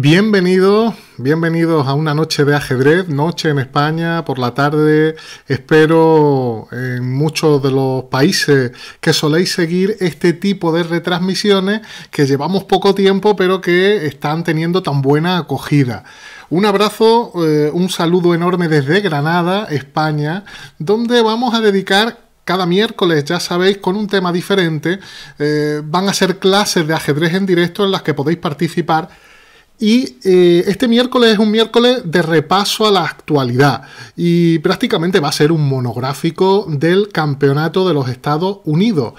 Bienvenidos, bienvenidos a una noche de ajedrez, noche en España por la tarde. Espero en muchos de los países que soléis seguir este tipo de retransmisiones que llevamos poco tiempo pero que están teniendo tan buena acogida. Un abrazo, eh, un saludo enorme desde Granada, España, donde vamos a dedicar cada miércoles, ya sabéis, con un tema diferente. Eh, van a ser clases de ajedrez en directo en las que podéis participar y eh, este miércoles es un miércoles de repaso a la actualidad y prácticamente va a ser un monográfico del campeonato de los Estados Unidos,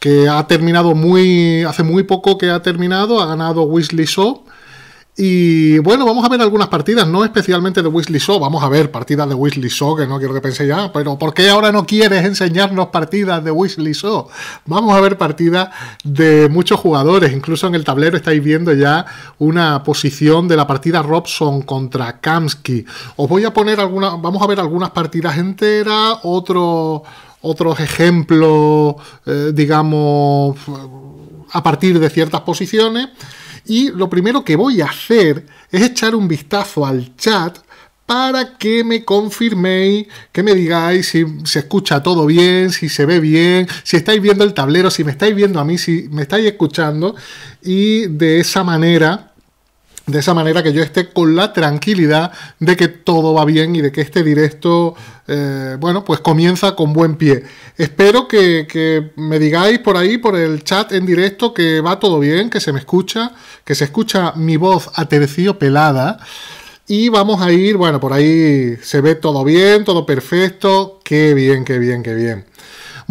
que ha terminado muy hace muy poco que ha terminado, ha ganado Weasley Shaw. Y bueno, vamos a ver algunas partidas, no especialmente de Weasley Shaw, vamos a ver partidas de Weasley Shaw, que no quiero que penséis ya, pero ¿por qué ahora no quieres enseñarnos partidas de Weasley so Vamos a ver partidas de muchos jugadores, incluso en el tablero estáis viendo ya una posición de la partida Robson contra Kamsky. Os voy a poner algunas, vamos a ver algunas partidas enteras, otros otros ejemplos, eh, digamos, a partir de ciertas posiciones. Y lo primero que voy a hacer es echar un vistazo al chat para que me confirméis, que me digáis si se escucha todo bien, si se ve bien, si estáis viendo el tablero, si me estáis viendo a mí, si me estáis escuchando. Y de esa manera de esa manera que yo esté con la tranquilidad de que todo va bien y de que este directo, eh, bueno, pues comienza con buen pie. Espero que, me digáis por ahí, por el chat en directo, que va todo bien, que se me escucha, que se escucha mi voz pelada. Y vamos a ir, bueno, por ahí se ve todo bien, todo perfecto. Qué bien, qué bien, qué bien.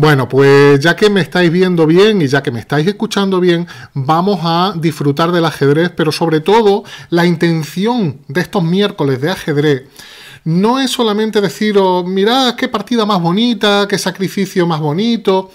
Bueno, pues ya que me estáis viendo bien y ya que me estáis escuchando bien, vamos a disfrutar del ajedrez, pero sobre todo la intención de estos miércoles de ajedrez no es solamente deciros, mirad qué partida más bonita, qué sacrificio más bonito.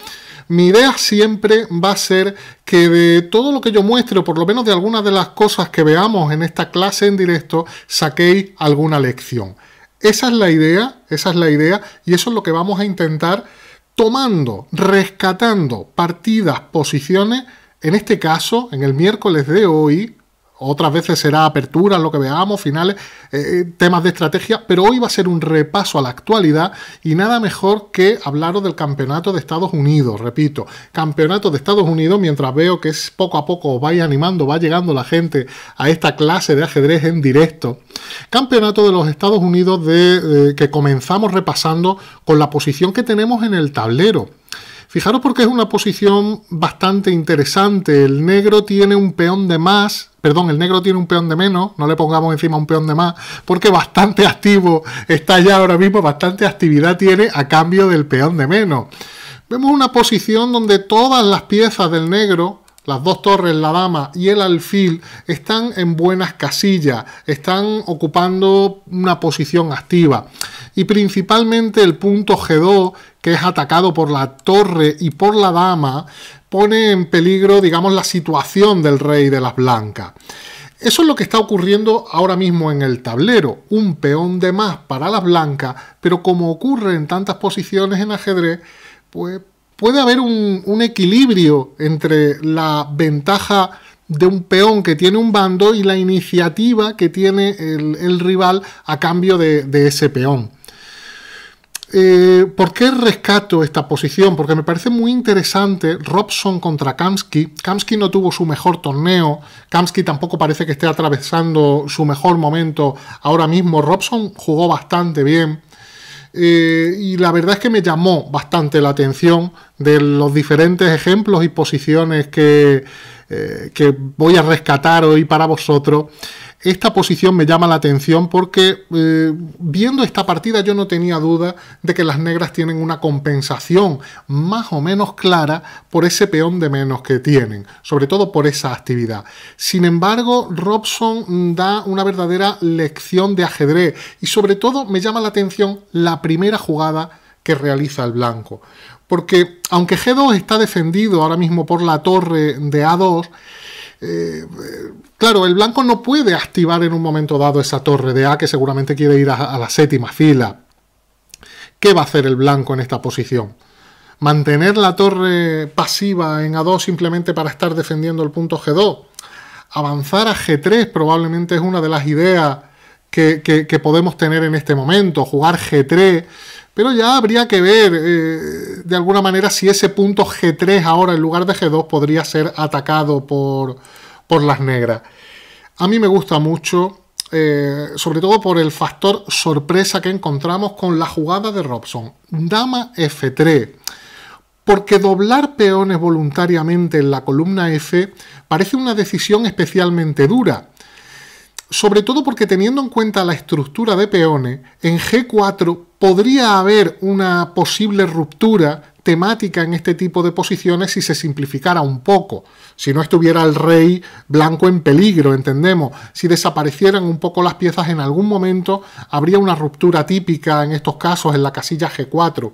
Mi idea siempre va a ser que de todo lo que yo muestre, o por lo menos de algunas de las cosas que veamos en esta clase en directo, saquéis alguna lección. Esa es la idea, esa es la idea, y eso es lo que vamos a intentar tomando, rescatando partidas, posiciones, en este caso, en el miércoles de hoy, otras veces será apertura, lo que veamos, finales, eh, eh, temas de estrategia, pero hoy va a ser un repaso a la actualidad y nada mejor que hablaros del campeonato de Estados Unidos, repito, campeonato de Estados Unidos, mientras veo que es poco a poco os animando, va llegando la gente a esta clase de ajedrez en directo. Campeonato de los Estados Unidos de, eh, que comenzamos repasando con la posición que tenemos en el tablero. Fijaros porque es una posición bastante interesante. El negro tiene un peón de más perdón, el negro tiene un peón de menos, no le pongamos encima un peón de más, porque bastante activo está ya ahora mismo, bastante actividad tiene a cambio del peón de menos. Vemos una posición donde todas las piezas del negro, las dos torres, la dama y el alfil están en buenas casillas, están ocupando una posición activa. Y principalmente el punto G2, que es atacado por la torre y por la dama, pone en peligro, digamos, la situación del rey de las blancas. Eso es lo que está ocurriendo ahora mismo en el tablero. Un peón de más para las blancas, pero como ocurre en tantas posiciones en ajedrez, pues puede haber un, equilibrio entre la ventaja de un peón que tiene un bando y la iniciativa que tiene el, rival a cambio de ese peón. Eh, ¿Por qué rescato esta posición? Porque me parece muy interesante Robson contra Kamsky. Kamsky no tuvo su mejor torneo, Kamsky tampoco parece que esté atravesando su mejor momento ahora mismo. Robson jugó bastante bien. Eh, y la verdad es que me llamó bastante la atención de los diferentes ejemplos y posiciones que, eh, que voy a rescatar hoy para vosotros esta posición me llama la atención porque eh, viendo esta partida yo no tenía duda de que las negras tienen una compensación más o menos clara por ese peón de menos que tienen, sobre todo por esa actividad. Sin embargo, Robson da una verdadera lección de ajedrez y sobre todo me llama la atención la primera jugada que realiza el blanco. Porque aunque G2 está defendido ahora mismo por la torre de A2, eh, claro, el blanco no puede activar en un momento dado esa torre de A que seguramente quiere ir a, la séptima fila. ¿Qué va a hacer el blanco en esta posición? mantener la torre pasiva en A2 simplemente para estar defendiendo el punto G2. Avanzar a G3 probablemente es una de las ideas que, que podemos tener en este momento. Jugar G3 pero ya habría que ver eh, de alguna manera si ese punto G3 ahora en lugar de G2 podría ser atacado por, por las negras. A mí me gusta mucho, eh, sobre todo por el factor sorpresa que encontramos con la jugada de Robson. Dama F3. Porque doblar peones voluntariamente en la columna F parece una decisión especialmente dura sobre todo porque teniendo en cuenta la estructura de peones, en G4 podría haber una posible ruptura temática en este tipo de posiciones si se simplificara un poco, si no estuviera el rey blanco en peligro, entendemos, si desaparecieran un poco las piezas en algún momento, habría una ruptura típica en estos casos en la casilla G4.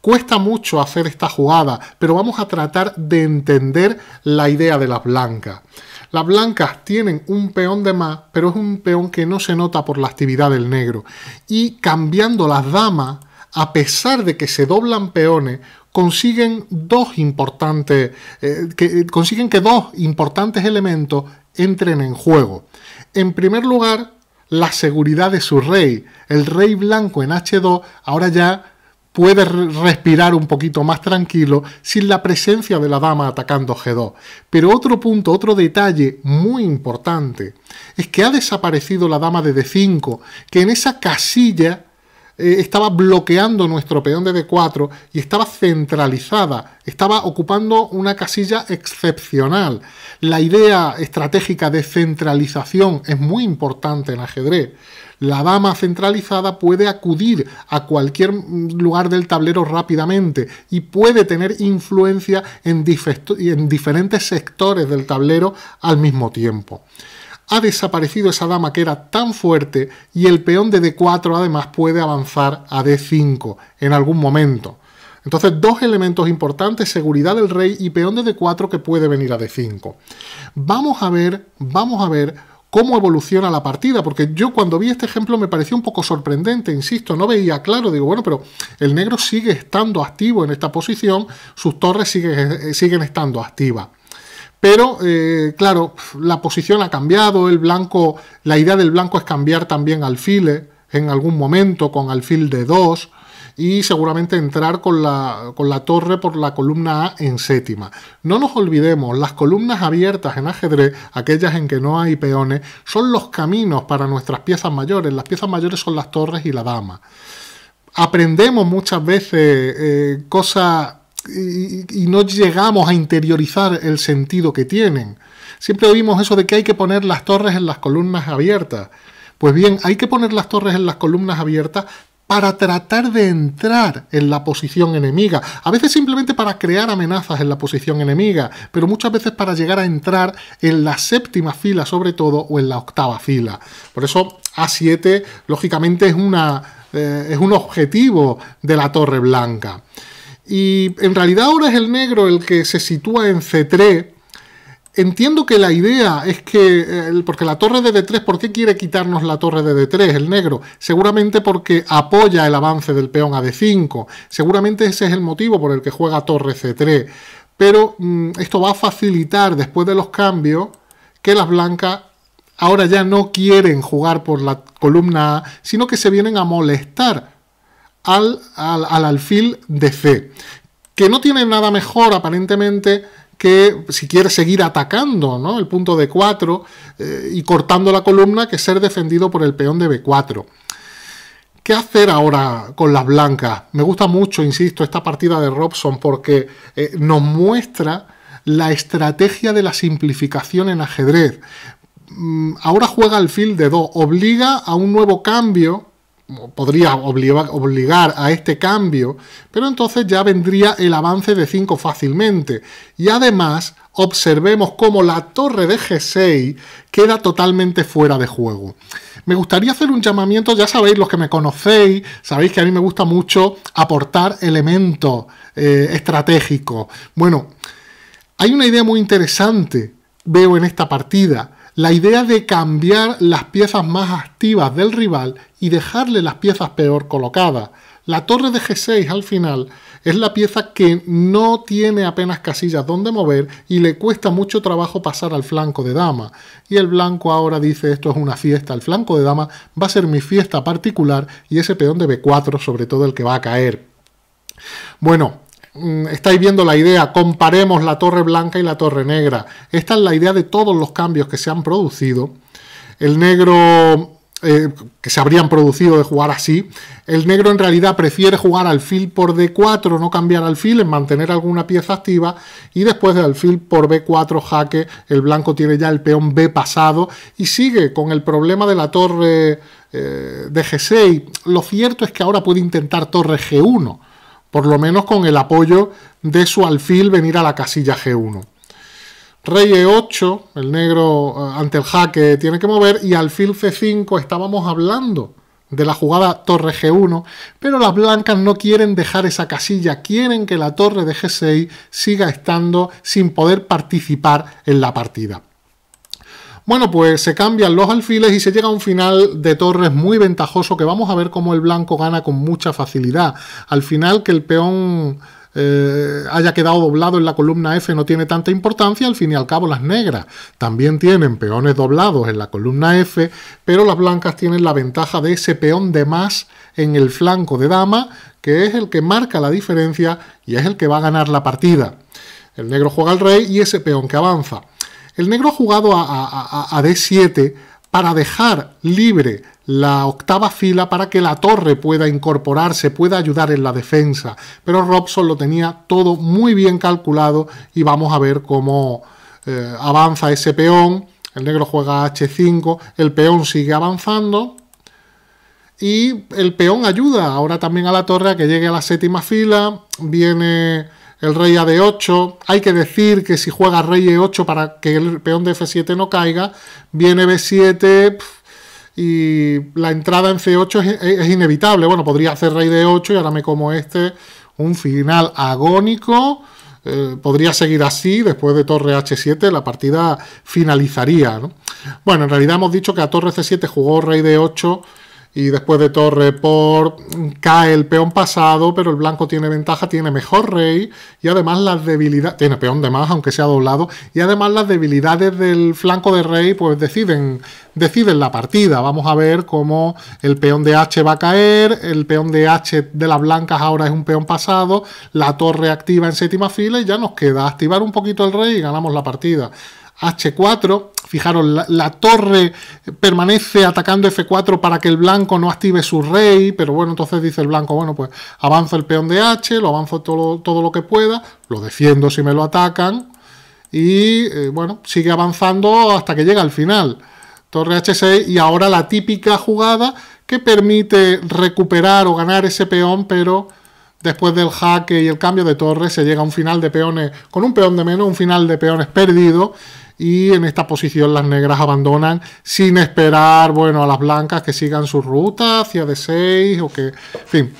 Cuesta mucho hacer esta jugada, pero vamos a tratar de entender la idea de las blancas. Las blancas tienen un peón de más, pero es un peón que no se nota por la actividad del negro. Y cambiando las damas, a pesar de que se doblan peones, consiguen dos importantes, eh, que, consiguen que dos importantes elementos entren en juego. En primer lugar, la seguridad de su rey. El rey blanco en H2 ahora ya puede respirar un poquito más tranquilo sin la presencia de la dama atacando G2. Pero otro punto, otro detalle muy importante, es que ha desaparecido la dama de D5, que en esa casilla eh, estaba bloqueando nuestro peón de D4 y estaba centralizada, estaba ocupando una casilla excepcional. La idea estratégica de centralización es muy importante en ajedrez. La dama centralizada puede acudir a cualquier lugar del tablero rápidamente y puede tener influencia en, diferentes sectores del tablero al mismo tiempo ha desaparecido esa dama que era tan fuerte y el peón de D4 además puede avanzar a D5 en algún momento. Entonces, dos elementos importantes, seguridad del rey y peón de D4 que puede venir a D5. Vamos a ver, vamos a ver cómo evoluciona la partida, porque yo cuando vi este ejemplo me pareció un poco sorprendente, insisto, no veía claro, digo, bueno, pero el negro sigue estando activo en esta posición, sus torres eh, siguen estando activas. Pero, eh, claro, la posición ha cambiado, el blanco, la idea del blanco es cambiar también alfiles en algún momento con alfil de 2, y seguramente entrar con la, con la torre por la columna A en séptima. No nos olvidemos, las columnas abiertas en ajedrez, aquellas en que no hay peones, son los caminos para nuestras piezas mayores. Las piezas mayores son las torres y la dama. Aprendemos muchas veces eh, cosas y, y, no llegamos a interiorizar el sentido que tienen. Siempre oímos eso de que hay que poner las torres en las columnas abiertas. Pues bien, hay que poner las torres en las columnas abiertas para tratar de entrar en la posición enemiga, a veces simplemente para crear amenazas en la posición enemiga, pero muchas veces para llegar a entrar en la séptima fila sobre todo o en la octava fila. Por eso A7 lógicamente es, una, eh, es un objetivo de la torre blanca. Y en realidad ahora es el negro el que se sitúa en C3, entiendo que la idea es que, eh, porque la torre de D3, ¿por qué quiere quitarnos la torre de D3 el negro? Seguramente porque apoya el avance del peón a D5, seguramente ese es el motivo por el que juega torre C3, pero mm, esto va a facilitar después de los cambios que las blancas ahora ya no quieren jugar por la columna A, sino que se vienen a molestar al, al, al alfil de C, que no tiene nada mejor aparentemente que si quiere seguir atacando el punto de 4 eh, y cortando la columna, que ser defendido por el peón de B4. ¿Qué hacer ahora con las blancas? Me gusta mucho, insisto, esta partida de Robson porque eh, nos muestra la estrategia de la simplificación en ajedrez. Mm, ahora juega el field de 2, obliga a un nuevo cambio podría obligar, a este cambio, pero entonces ya vendría el avance de 5 fácilmente. Y además observemos cómo la torre de G6 queda totalmente fuera de juego. Me gustaría hacer un llamamiento, ya sabéis, los que me conocéis, sabéis que a mí me gusta mucho aportar elementos eh, estratégicos. Bueno, hay una idea muy interesante, veo en esta partida, la idea de cambiar las piezas más activas del rival y dejarle las piezas peor colocadas. La torre de G6 al final es la pieza que no tiene apenas casillas donde mover y le cuesta mucho trabajo pasar al flanco de dama. Y el blanco ahora dice esto es una fiesta, el flanco de dama va a ser mi fiesta particular y ese peón de B4 sobre todo el que va a caer. Bueno, Mm, estáis viendo la idea, comparemos la torre blanca y la torre negra. Esta es la idea de todos los cambios que se han producido. El negro eh, que se habrían producido de jugar así. El negro en realidad prefiere jugar alfil por d4, no cambiar alfil, en mantener alguna pieza activa. Y después de alfil por b4 jaque, el blanco tiene ya el peón b pasado y sigue con el problema de la torre eh, de g6. Lo cierto es que ahora puede intentar torre g1 por lo menos con el apoyo de su alfil venir a la casilla G1. Rey E8, el negro eh, ante el jaque tiene que mover, y alfil C5 estábamos hablando de la jugada torre G1, pero las blancas no quieren dejar esa casilla, quieren que la torre de G6 siga estando sin poder participar en la partida. Bueno, pues se cambian los alfiles y se llega a un final de torres muy ventajoso que vamos a ver cómo el blanco gana con mucha facilidad. Al final que el peón eh, haya quedado doblado en la columna F no tiene tanta importancia, al fin y al cabo las negras también tienen peones doblados en la columna F, pero las blancas tienen la ventaja de ese peón de más en el flanco de dama, que es el que marca la diferencia y es el que va a ganar la partida. El negro juega al rey y ese peón que avanza. El negro ha jugado a, D7 para dejar libre la octava fila para que la torre pueda incorporarse, pueda ayudar en la defensa. Pero Robson lo tenía todo muy bien calculado y vamos a ver cómo eh, avanza ese peón. El negro juega H5, el peón sigue avanzando y el peón ayuda ahora también a la torre a que llegue a la séptima fila. Viene el rey a de 8 Hay que decir que si juega rey e8 para que el peón de f7 no caiga, viene b7 y la entrada en c8 es, inevitable. Bueno, podría hacer rey d8 y ahora me como este un final agónico. Eh, podría seguir así, después de torre h7 la partida finalizaría. Bueno, en realidad hemos dicho que a torre c7 jugó rey d8 y después de torre por cae el peón pasado, pero el blanco tiene ventaja, tiene mejor rey y además las debilidades, tiene peón de más aunque sea doblado, y además las debilidades del flanco de rey pues deciden, deciden la partida. Vamos a ver cómo el peón de H va a caer, el peón de H de las blancas ahora es un peón pasado, la torre activa en séptima fila y ya nos queda activar un poquito el rey y ganamos la partida. H4, Fijaros, la, torre permanece atacando F4 para que el blanco no active su rey, pero bueno, entonces dice el blanco, bueno, pues avanzo el peón de H, lo avanzo todo, todo lo que pueda, lo defiendo si me lo atacan, y eh, bueno, sigue avanzando hasta que llega al final. Torre H6 y ahora la típica jugada que permite recuperar o ganar ese peón, pero después del jaque y el cambio de torre se llega a un final de peones, con un peón de menos, un final de peones perdido, y en esta posición las negras abandonan sin esperar, bueno, a las blancas que sigan su ruta hacia D6 o que, fin,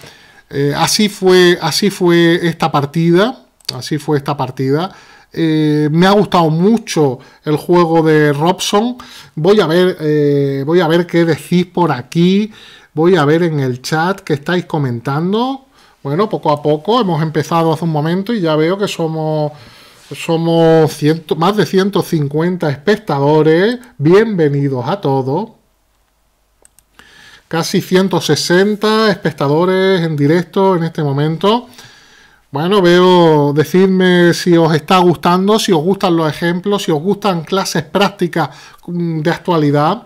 eh, así, fue, así fue esta partida, así fue esta partida. Eh, me ha gustado mucho el juego de Robson. Voy a ver, eh, voy a ver qué decís por aquí. Voy a ver en el chat qué estáis comentando. Bueno, poco a poco hemos empezado hace un momento y ya veo que somos somos más de 150 espectadores. Bienvenidos a todos. Casi 160 espectadores en directo en este momento. Bueno, veo, decidme si os está gustando, si os gustan los ejemplos, si os gustan clases prácticas mm, de actualidad.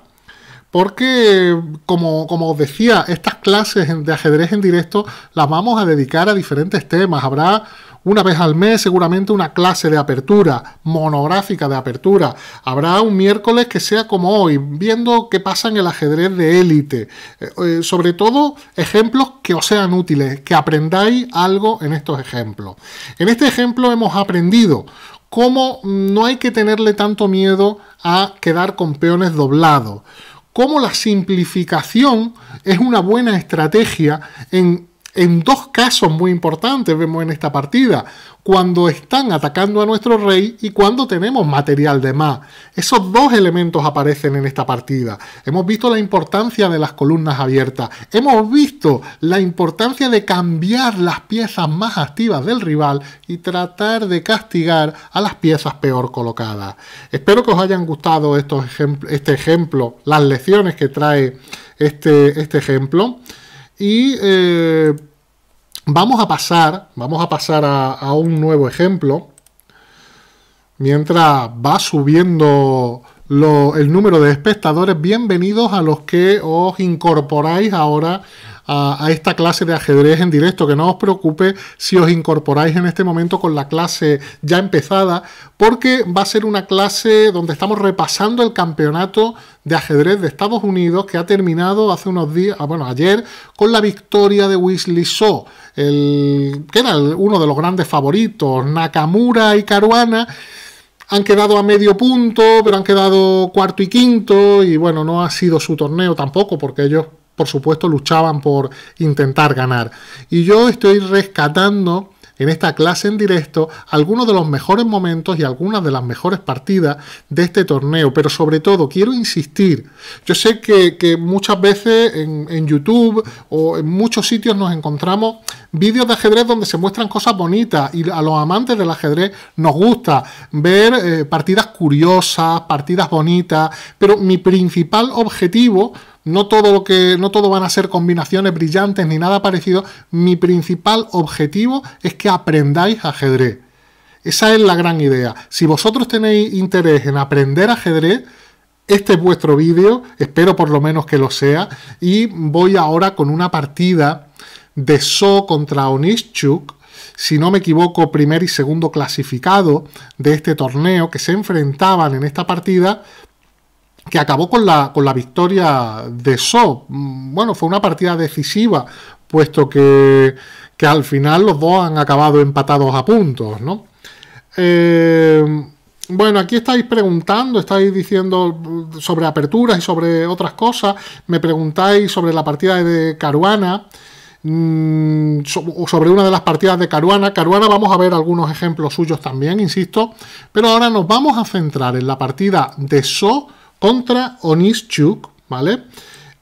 Porque, como, como, os decía, estas clases de ajedrez en directo las vamos a dedicar a diferentes temas. Habrá una vez al mes seguramente una clase de apertura, monográfica de apertura. Habrá un miércoles que sea como hoy, viendo qué pasa en el ajedrez de élite. Eh, eh, sobre todo ejemplos que os sean útiles, que aprendáis algo en estos ejemplos. En este ejemplo hemos aprendido cómo no hay que tenerle tanto miedo a quedar con peones doblados. Cómo la simplificación es una buena estrategia en en dos casos muy importantes vemos en esta partida, cuando están atacando a nuestro rey y cuando tenemos material de más. Esos dos elementos aparecen en esta partida. Hemos visto la importancia de las columnas abiertas, hemos visto la importancia de cambiar las piezas más activas del rival y tratar de castigar a las piezas peor colocadas. Espero que os hayan gustado este ejemplo, las lecciones que trae este, este ejemplo. Y eh, vamos a pasar, vamos a pasar a, un nuevo ejemplo. Mientras va subiendo el número de espectadores, bienvenidos a los que os incorporáis ahora a, esta clase de ajedrez en directo. Que no os preocupe si os incorporáis en este momento con la clase ya empezada, porque va a ser una clase donde estamos repasando el campeonato de ajedrez de Estados Unidos que ha terminado hace unos días, ah, bueno, ayer, con la victoria de Weasley Shaw, el, que era uno de los grandes favoritos, Nakamura y Caruana han quedado a medio punto, pero han quedado cuarto y quinto, y bueno, no ha sido su torneo tampoco, porque ellos por supuesto, luchaban por intentar ganar. Y yo estoy rescatando en esta clase en directo algunos de los mejores momentos y algunas de las mejores partidas de este torneo. Pero sobre todo, quiero insistir, yo sé que, muchas veces en, YouTube o en muchos sitios nos encontramos vídeos de ajedrez donde se muestran cosas bonitas y a los amantes del ajedrez nos gusta ver eh, partidas curiosas, partidas bonitas, pero mi principal objetivo no todo lo que no todo van a ser combinaciones brillantes ni nada parecido. Mi principal objetivo es que aprendáis ajedrez. Esa es la gran idea. Si vosotros tenéis interés en aprender ajedrez, este es vuestro vídeo, espero por lo menos que lo sea, y voy ahora con una partida de So contra Onishchuk, si no me equivoco, primer y segundo clasificado de este torneo que se enfrentaban en esta partida que acabó con la, con la victoria de So. Mm, bueno, fue una partida decisiva, puesto que, al final los dos han acabado empatados a puntos, ¿no? Eh, bueno, aquí estáis preguntando, estáis diciendo mm, sobre aperturas y sobre otras cosas. Me preguntáis sobre la partida de Caruana mm, sobre una de las partidas de Caruana. Caruana vamos a ver algunos ejemplos suyos también, insisto, pero ahora nos vamos a centrar en la partida de So contra Onischuk, ¿vale?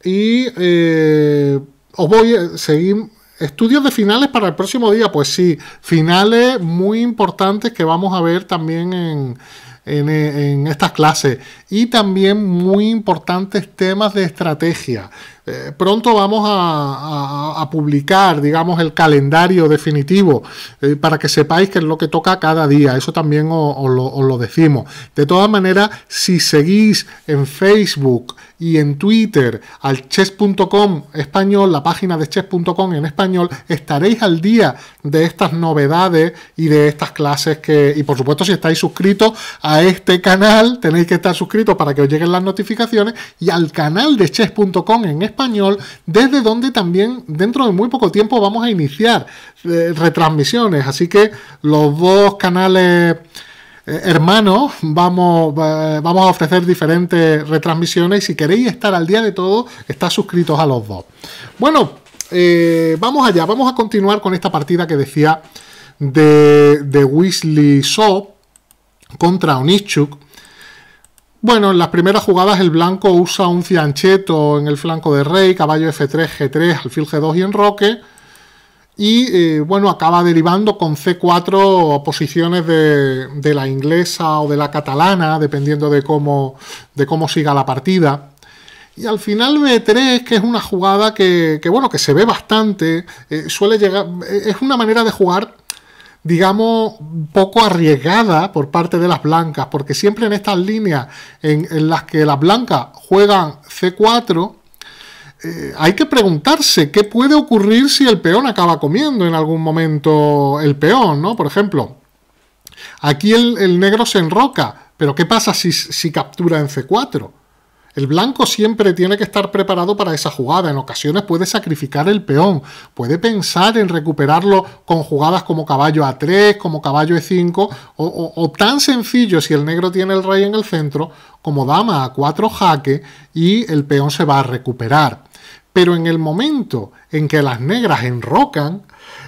Y eh, os voy a seguir. Estudios de finales para el próximo día, pues sí, finales muy importantes que vamos a ver también en, en, en, estas clases y también muy importantes temas de estrategia. Eh, pronto vamos a, publicar, digamos, el calendario definitivo eh, para que sepáis qué es lo que toca cada día. Eso también os, lo, os lo, decimos. De todas maneras, si seguís en Facebook y en Twitter al chess.com español, la página de chess.com en español, estaréis al día de estas novedades y de estas clases que, y por supuesto, si estáis suscritos a este canal, tenéis que estar suscritos para que os lleguen las notificaciones y al canal de chess.com en español, desde donde también dentro de muy poco tiempo vamos a iniciar eh, retransmisiones. Así que los dos canales eh, hermanos, vamos, vamos a ofrecer diferentes retransmisiones y si queréis estar al día de todo, está suscritos a los dos. Bueno, eh, vamos allá, vamos a continuar con esta partida que decía de, de Weasley So contra Onichuk. Bueno, en las primeras jugadas el blanco usa un ciancheto en el flanco de rey, caballo f3, g3, alfil g2 y enroque. Y eh, bueno, acaba derivando con c4 posiciones de, la inglesa o de la catalana, dependiendo de cómo, de cómo siga la partida. Y al final B3, que es una jugada que, bueno, que se ve bastante, eh, suele llegar, eh, es una manera de jugar digamos, poco arriesgada por parte de las blancas, porque siempre en estas líneas en, las que las blancas juegan C4, eh, hay que preguntarse qué puede ocurrir si el peón acaba comiendo en algún momento el peón, ¿no? Por ejemplo, aquí el, negro se enroca, pero ¿qué pasa si, si captura en C4? El blanco siempre tiene que estar preparado para esa jugada. En ocasiones puede sacrificar el peón, puede pensar en recuperarlo con jugadas como caballo a3, como caballo e5, o, tan sencillo si el negro tiene el rey en el centro, como dama a4 jaque y el peón se va a recuperar. Pero en el momento en que las negras enrocan,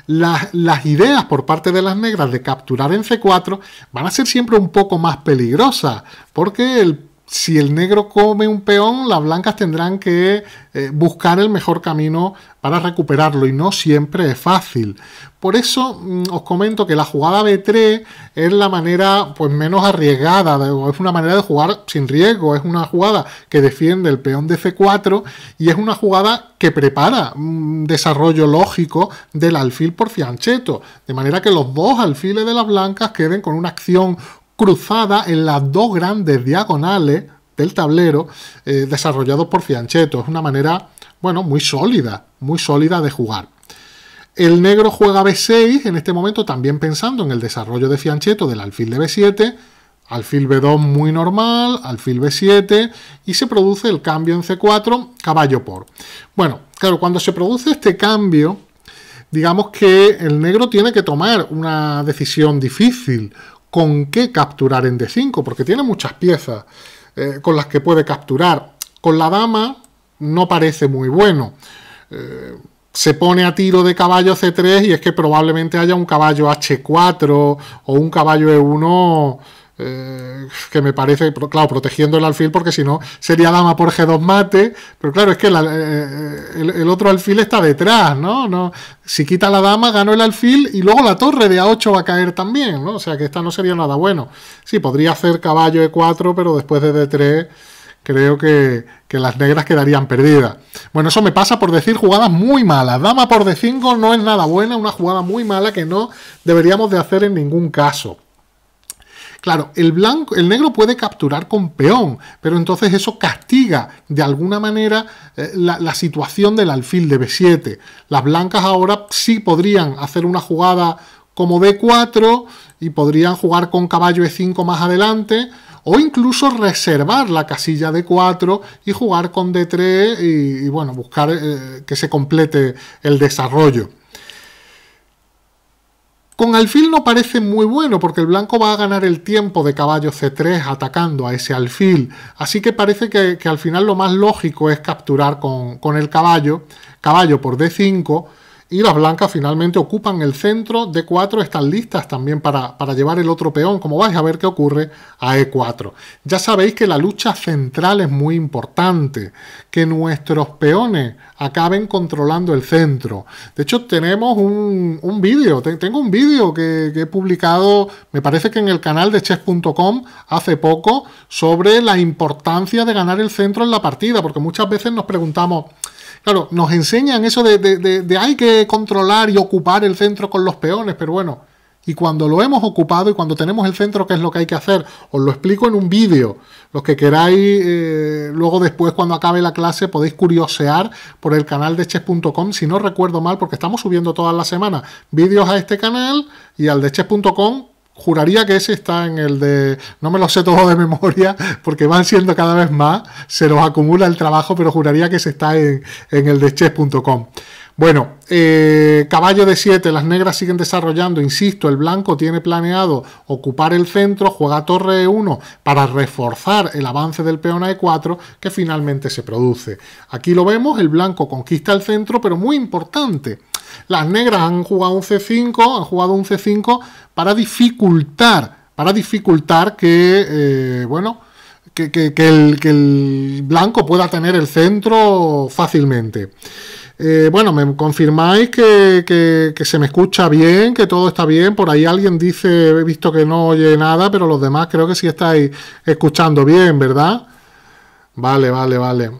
las, las, ideas por parte de las negras de capturar en C4 van a ser siempre un poco más peligrosas, porque el si el negro come un peón, las blancas tendrán que eh, buscar el mejor camino para recuperarlo y no siempre es fácil. Por eso mm, os comento que la jugada B3 es la manera pues menos arriesgada, es una manera de jugar sin riesgo, es una jugada que defiende el peón de C4 y es una jugada que prepara un desarrollo lógico del alfil por fiancheto, de manera que los dos alfiles de las blancas queden con una acción cruzada en las dos grandes diagonales del tablero eh, desarrollados por Fianchetto. Es una manera, bueno, muy sólida, muy sólida de jugar. El negro juega B6, en este momento también pensando en el desarrollo de Fianchetto del alfil de B7, alfil B2 muy normal, alfil B7, y se produce el cambio en C4, caballo por. Bueno, claro, cuando se produce este cambio, digamos que el negro tiene que tomar una decisión difícil, con qué capturar en D5, porque tiene muchas piezas eh, con las que puede capturar. Con la dama no parece muy bueno. Eh, se pone a tiro de caballo C3 y es que probablemente haya un caballo H4 o un caballo E1 eh, que me parece, claro, protegiendo el alfil, porque si no sería dama por G2 mate, pero claro, es que eh, eh, el, otro alfil está detrás, ¿no? ¿no? Si quita la dama, gano el alfil y luego la torre de A8 va a caer también, ¿no? O sea que esta no sería nada bueno. Sí, podría hacer caballo E4, pero después de D3 creo que, que, las negras quedarían perdidas. Bueno, eso me pasa por decir jugadas muy malas. Dama por D5 no es nada buena, una jugada muy mala que no deberíamos de hacer en ningún caso. Claro, el negro puede capturar con peón, pero entonces eso castiga de alguna manera eh, la, situación del alfil de B7. Las blancas ahora sí podrían hacer una jugada como D4 y podrían jugar con caballo E5 más adelante o incluso reservar la casilla d 4 y jugar con D3 y, bueno, buscar eh, que se complete el desarrollo. Con alfil no parece muy bueno porque el blanco va a ganar el tiempo de caballo c3 atacando a ese alfil, así que parece que, al final lo más lógico es capturar con, con el caballo, caballo por d5, y las blancas finalmente ocupan el centro de 4 están listas también para, llevar el otro peón, como vais a ver qué ocurre a E4. Ya sabéis que la lucha central es muy importante, que nuestros peones acaben controlando el centro. De hecho, tenemos un, vídeo, tengo un vídeo que, que he publicado, me parece que en el canal de chess.com hace poco, sobre la importancia de ganar el centro en la partida, porque muchas veces nos preguntamos, Claro, nos enseñan eso de, de, hay que controlar y ocupar el centro con los peones, pero bueno, y cuando lo hemos ocupado y cuando tenemos el centro, ¿qué es lo que hay que hacer? Os lo explico en un vídeo. Los que queráis, eh, luego después, cuando acabe la clase, podéis curiosear por el canal de chess.com, si no recuerdo mal, porque estamos subiendo todas las semanas vídeos a este canal y al de chess.com juraría que ese está en el de no me lo sé todo de memoria porque van siendo cada vez más, se nos acumula el trabajo, pero juraría que ese está en, el de chess.com. Bueno, eh, caballo de 7, las negras siguen desarrollando, insisto, el blanco tiene planeado ocupar el centro, juega torre E1 para reforzar el avance del peón a E4 que finalmente se produce. Aquí lo vemos, el blanco conquista el centro, pero muy importante, las negras han jugado un C5, han jugado un C5 para dificultar, para dificultar que, eh, bueno, que, el, blanco pueda tener el centro fácilmente. Eh, bueno, me confirmáis que, se me escucha bien, que todo está bien. Por ahí alguien dice, he visto que no oye nada, pero los demás creo que sí estáis escuchando bien, ¿verdad? Vale, vale, vale.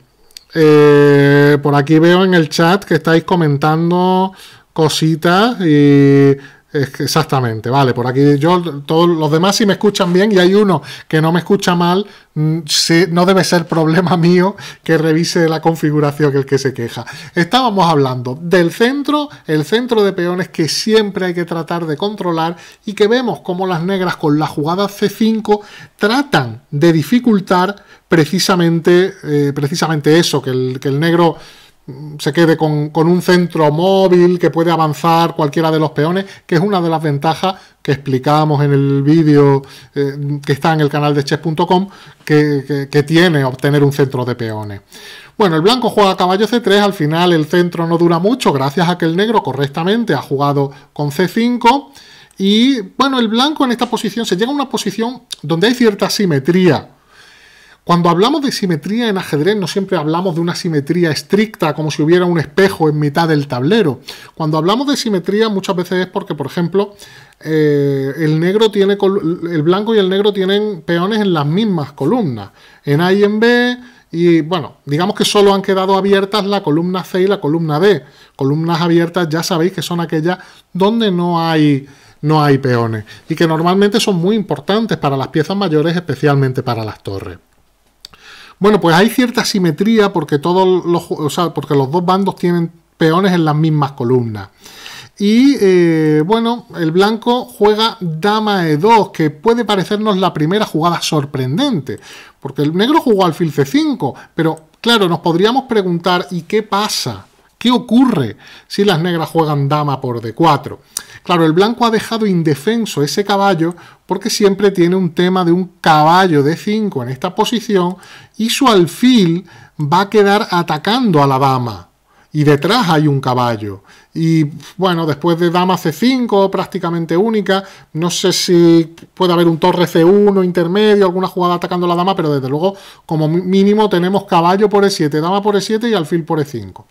Eh, por aquí veo en el chat que estáis comentando cositas y Exactamente, vale, por aquí yo, todos los demás si me escuchan bien y hay uno que no me escucha mal, mm, no debe ser problema mío que revise la configuración que el que se queja. Estábamos hablando del centro, el centro de peones que siempre hay que tratar de controlar y que vemos como las negras con la jugada C5 tratan de dificultar precisamente, eh, precisamente eso, que el, que el negro se quede con, un centro móvil que puede avanzar cualquiera de los peones, que es una de las ventajas que explicamos en el vídeo eh, que está en el canal de chess.com que, que, tiene obtener un centro de peones. Bueno, el blanco juega caballo c3, al final el centro no dura mucho, gracias a que el negro correctamente ha jugado con c5. Y bueno, el blanco en esta posición se llega a una posición donde hay cierta simetría cuando hablamos de simetría en ajedrez no siempre hablamos de una simetría estricta, como si hubiera un espejo en mitad del tablero. Cuando hablamos de simetría muchas veces es porque, por ejemplo, eh, el, el blanco y el negro tienen peones en las mismas columnas, en A y en B, y bueno, digamos que solo han quedado abiertas la columna C y la columna D. Columnas abiertas ya sabéis que son aquellas donde no hay no hay peones y que normalmente son muy importantes para las piezas mayores, especialmente para las torres. Bueno, pues hay cierta simetría porque todos los, porque los dos bandos tienen peones en las mismas columnas. Y eh, bueno, el blanco juega dama e2, que puede parecernos la primera jugada sorprendente, porque el negro jugó alfil c5, pero claro, nos podríamos preguntar, ¿y qué pasa? ¿Qué ocurre si las negras juegan dama por d4? Claro, el blanco ha dejado indefenso ese caballo porque siempre tiene un tema de un caballo de 5 en esta posición y su alfil va a quedar atacando a la dama. Y detrás hay un caballo. Y bueno, después de dama c5, prácticamente única, no sé si puede haber un torre c1 intermedio, alguna jugada atacando a la dama, pero desde luego como mínimo tenemos caballo por e7, dama por e7 y alfil por e5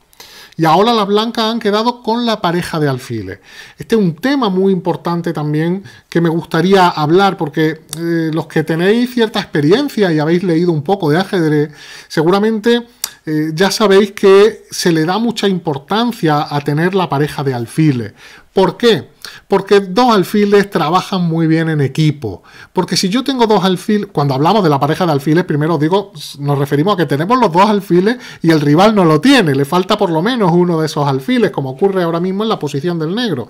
y ahora las blancas han quedado con la pareja de alfiles. Este es un tema muy importante también que me gustaría hablar porque eh, los que tenéis cierta experiencia y habéis leído un poco de ajedrez, seguramente eh, ya sabéis que se le da mucha importancia a tener la pareja de alfiles. ¿Por qué? Porque dos alfiles trabajan muy bien en equipo. Porque si yo tengo dos alfiles, cuando hablamos de la pareja de alfiles, primero digo, nos referimos a que tenemos los dos alfiles y el rival no lo tiene, le falta por lo menos uno de esos alfiles, como ocurre ahora mismo en la posición del negro.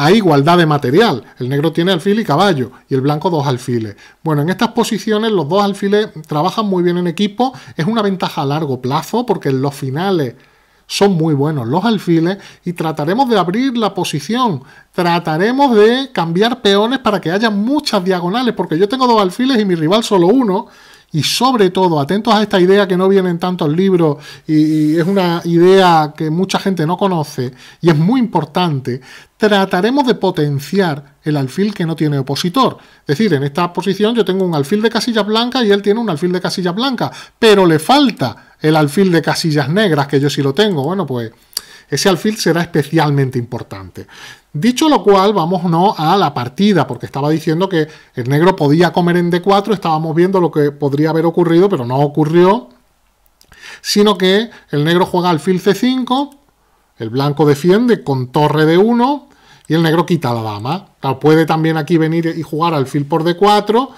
Hay igualdad de material. El negro tiene alfil y caballo y el blanco dos alfiles. Bueno, en estas posiciones los dos alfiles trabajan muy bien en equipo, es una ventaja a largo plazo porque en los finales son muy buenos los alfiles y trataremos de abrir la posición, trataremos de cambiar peones para que haya muchas diagonales porque yo tengo dos alfiles y mi rival solo uno y sobre todo atentos a esta idea que no viene en tantos libros y, es una idea que mucha gente no conoce y es muy importante, trataremos de potenciar el alfil que no tiene opositor. Es decir, en esta posición yo tengo un alfil de casillas blancas y él tiene un alfil de casillas blancas, pero le falta el alfil de casillas negras, que yo sí lo tengo. Bueno, pues ese alfil será especialmente importante. Dicho lo cual, vamos ¿no? a la partida, porque estaba diciendo que el negro podía comer en D4, estábamos viendo lo que podría haber ocurrido, pero no ocurrió, sino que el negro juega alfil C5, el blanco defiende con torre d 1 y el negro quita la dama. puede también aquí venir y jugar alfil por D4,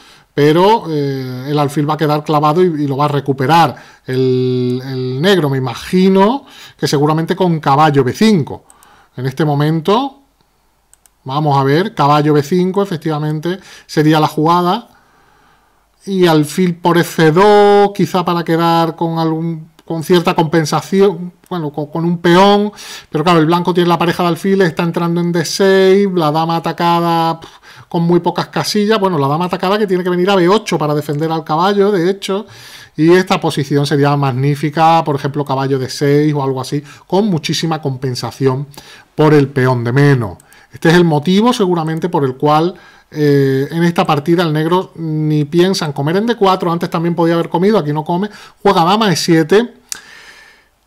pero eh, el alfil va a quedar clavado y, lo va a recuperar el, negro, me imagino que seguramente con caballo B5. En este momento, vamos a ver, caballo B5 efectivamente sería la jugada y alfil por F2, quizá para quedar con algún con cierta compensación, bueno, con, un peón, pero claro, el blanco tiene la pareja de alfiles, está entrando en D6, la dama atacada, con muy pocas casillas. Bueno, la dama atacada que tiene que venir a B8 para defender al caballo, de hecho. Y esta posición sería magnífica, por ejemplo, caballo de 6 o algo así, con muchísima compensación por el peón de menos. Este es el motivo seguramente por el cual eh, en esta partida el negro ni piensa en comer en D4, antes también podía haber comido, aquí no come, juega dama E7.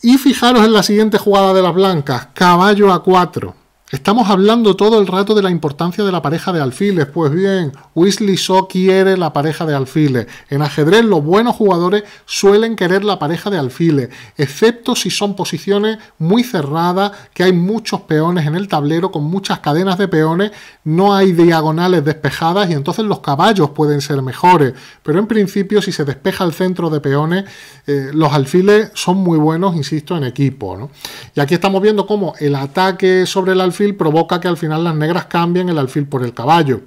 Y fijaros en la siguiente jugada de las blancas, caballo A4. Estamos hablando todo el rato de la importancia de la pareja de alfiles. Pues bien, Weasley so quiere la pareja de alfiles. En ajedrez los buenos jugadores suelen querer la pareja de alfiles, excepto si son posiciones muy cerradas, que hay muchos peones en el tablero con muchas cadenas de peones, no hay diagonales despejadas y entonces los caballos pueden ser mejores. Pero en principio si se despeja el centro de peones, eh, los alfiles son muy buenos, insisto, en equipo. Y aquí estamos viendo cómo el ataque sobre el alfil provoca que al final las negras cambien el alfil por el caballo.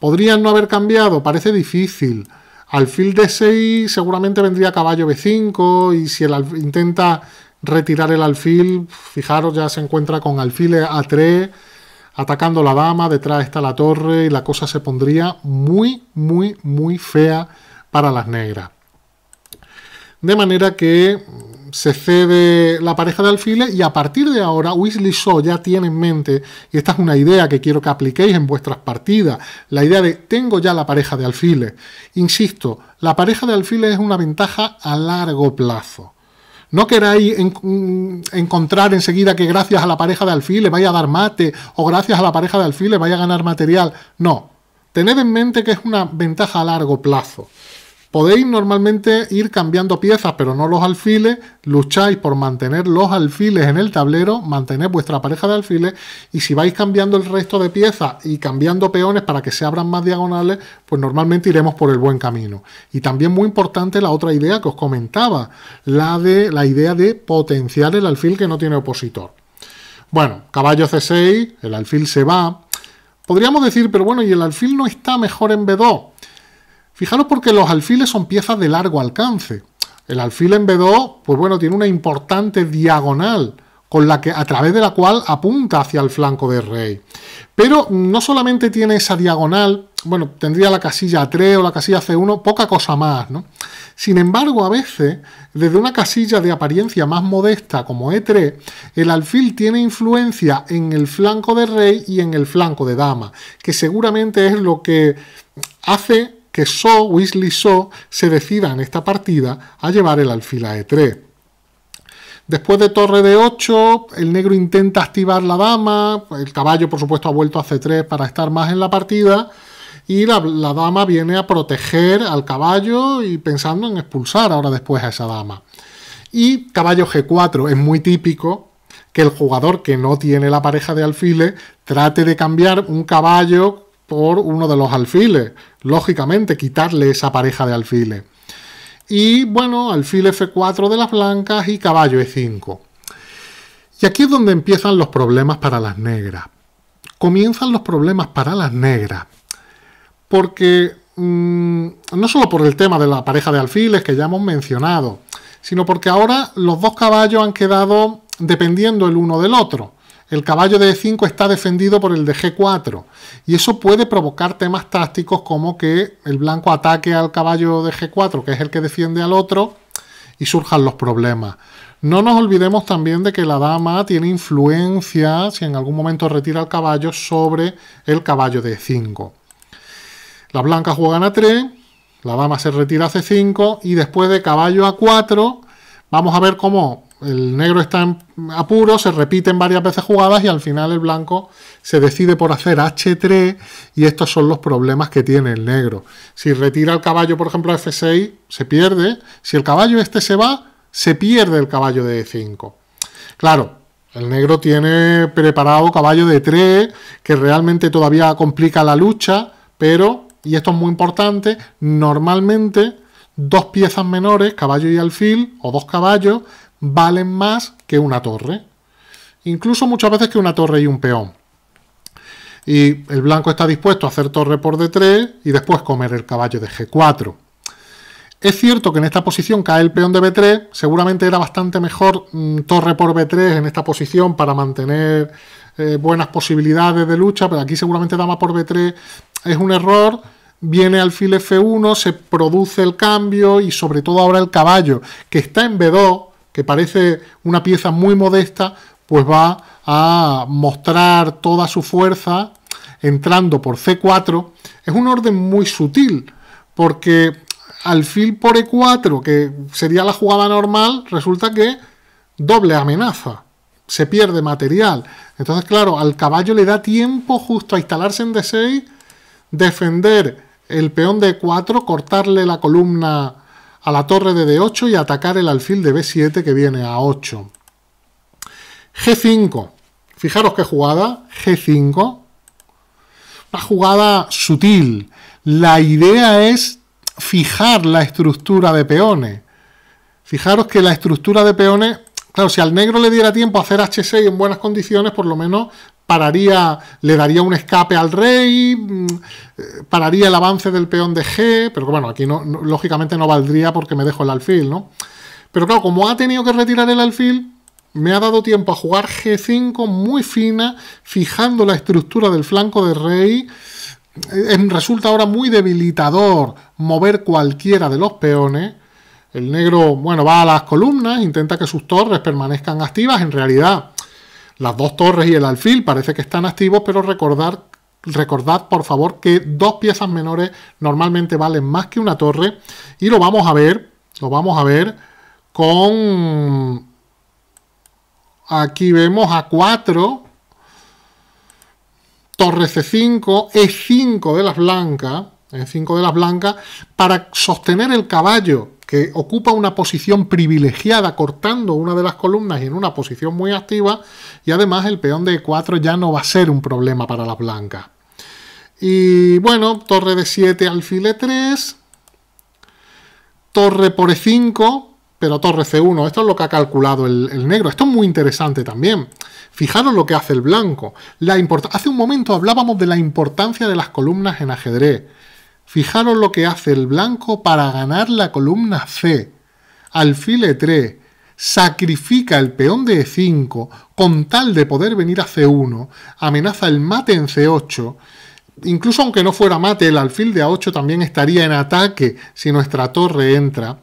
¿Podrían no haber cambiado? Parece difícil. Alfil D6 seguramente vendría caballo B5 y si intenta retirar el alfil, fijaros, ya se encuentra con alfiles A3 atacando la dama, detrás está la torre y la cosa se pondría muy, muy, muy fea para las negras. De manera que se cede la pareja de alfiles y a partir de ahora Weasley Shaw ya tiene en mente, y esta es una idea que quiero que apliquéis en vuestras partidas, la idea de tengo ya la pareja de alfiles. Insisto, la pareja de alfiles es una ventaja a largo plazo. No queráis mm, encontrar enseguida que gracias a la pareja de alfiles vaya a dar mate o gracias a la pareja de alfiles vaya a ganar material. No, tened en mente que es una ventaja a largo plazo. Podéis normalmente ir cambiando piezas, pero no los alfiles. Lucháis por mantener los alfiles en el tablero, mantener vuestra pareja de alfiles. Y si vais cambiando el resto de piezas y cambiando peones para que se abran más diagonales, pues normalmente iremos por el buen camino. Y también muy importante la otra idea que os comentaba, la de la idea de potenciar el alfil que no tiene opositor. Bueno, caballo C6, el alfil se va. Podríamos decir, pero bueno, ¿y el alfil no está mejor en B2? Fijaros porque los alfiles son piezas de largo alcance. El alfil en B2, pues bueno, tiene una importante diagonal con la que, a través de la cual apunta hacia el flanco de rey. Pero no solamente tiene esa diagonal, bueno, tendría la casilla 3 o la casilla C1, poca cosa más, ¿no? Sin embargo, a veces, desde una casilla de apariencia más modesta como E3, el alfil tiene influencia en el flanco de rey y en el flanco de dama, que seguramente es lo que hace que So, Weasley So se decida en esta partida a llevar el alfil a E3. Después de torre de 8, el negro intenta activar la dama, el caballo por supuesto ha vuelto a C3 para estar más en la partida, y la, la dama viene a proteger al caballo y pensando en expulsar ahora después a esa dama. Y caballo G4 es muy típico, que el jugador que no tiene la pareja de alfiles trate de cambiar un caballo por uno de los alfiles. Lógicamente, quitarle esa pareja de alfiles. Y bueno, alfil F4 de las blancas y caballo E5. Y aquí es donde empiezan los problemas para las negras. Comienzan los problemas para las negras. Porque mm, no solo por el tema de la pareja de alfiles que ya hemos mencionado, sino porque ahora los dos caballos han quedado dependiendo el uno del otro. El caballo de E5 está defendido por el de G4 y eso puede provocar temas tácticos como que el blanco ataque al caballo de G4, que es el que defiende al otro, y surjan los problemas. No nos olvidemos también de que la dama tiene influencia, si en algún momento retira el caballo, sobre el caballo de E5. Las blancas juegan a 3, la dama se retira a C5 y después de caballo a 4 vamos a ver cómo el negro está en apuro, se repiten varias veces jugadas y al final el blanco se decide por hacer H3 y estos son los problemas que tiene el negro. Si retira el caballo, por ejemplo, a F6, se pierde. Si el caballo este se va, se pierde el caballo de E5. Claro, el negro tiene preparado caballo de 3, que realmente todavía complica la lucha, pero, y esto es muy importante, normalmente dos piezas menores, caballo y alfil, o dos caballos, valen más que una torre. Incluso muchas veces que una torre y un peón. Y el blanco está dispuesto a hacer torre por d3 y después comer el caballo de g4. Es cierto que en esta posición cae el peón de b3, seguramente era bastante mejor mm, torre por b3 en esta posición para mantener eh, buenas posibilidades de lucha, pero aquí seguramente dama por b3 es un error, viene al alfil f1, se produce el cambio y sobre todo ahora el caballo, que está en b2, que parece una pieza muy modesta, pues va a mostrar toda su fuerza entrando por C4. Es un orden muy sutil, porque alfil por E4, que sería la jugada normal, resulta que doble amenaza, se pierde material. Entonces, claro, al caballo le da tiempo justo a instalarse en D6, defender el peón de E4, cortarle la columna a la torre de D8 y atacar el alfil de B7 que viene a 8. G5. Fijaros qué jugada. G5. Una jugada sutil. La idea es fijar la estructura de peones. Fijaros que la estructura de peones... Claro, si al negro le diera tiempo a hacer H6 en buenas condiciones, por lo menos pararía, le daría un escape al rey, mm, eh, pararía el avance del peón de G, pero bueno, aquí no, lógicamente no valdría porque me dejo el alfil, ¿no? Pero claro, como ha tenido que retirar el alfil, me ha dado tiempo a jugar G5 muy fina, fijando la estructura del flanco de rey. Eh, em, resulta ahora muy debilitador mover cualquiera de los peones. El negro, bueno, va a las columnas, intenta que sus torres permanezcan activas. En realidad, las dos torres y el alfil parece que están activos, pero recordar, recordad por favor que dos piezas menores normalmente valen más que una torre. Y lo vamos a ver, lo vamos a ver con... Aquí vemos a 4, torre C5, E5 de las blancas, E5 de las blancas, para sostener el caballo que ocupa una posición privilegiada cortando una de las columnas y en una posición muy activa y además el peón de 4 ya no va a ser un problema para las blancas. Y bueno, torre de 7, alfil 3 e torre por E5, pero torre C1, esto es lo que ha calculado el, negro, esto es muy interesante también. Fijaros lo que hace el blanco. La Hace un momento hablábamos de la importancia de las columnas en ajedrez. Fijaros lo que hace el blanco para ganar la columna C. Alfil E3, sacrifica el peón de E5 con tal de poder venir a C1, amenaza el mate en C8. Incluso aunque no fuera mate, el alfil de A8 también estaría en ataque si nuestra torre entra.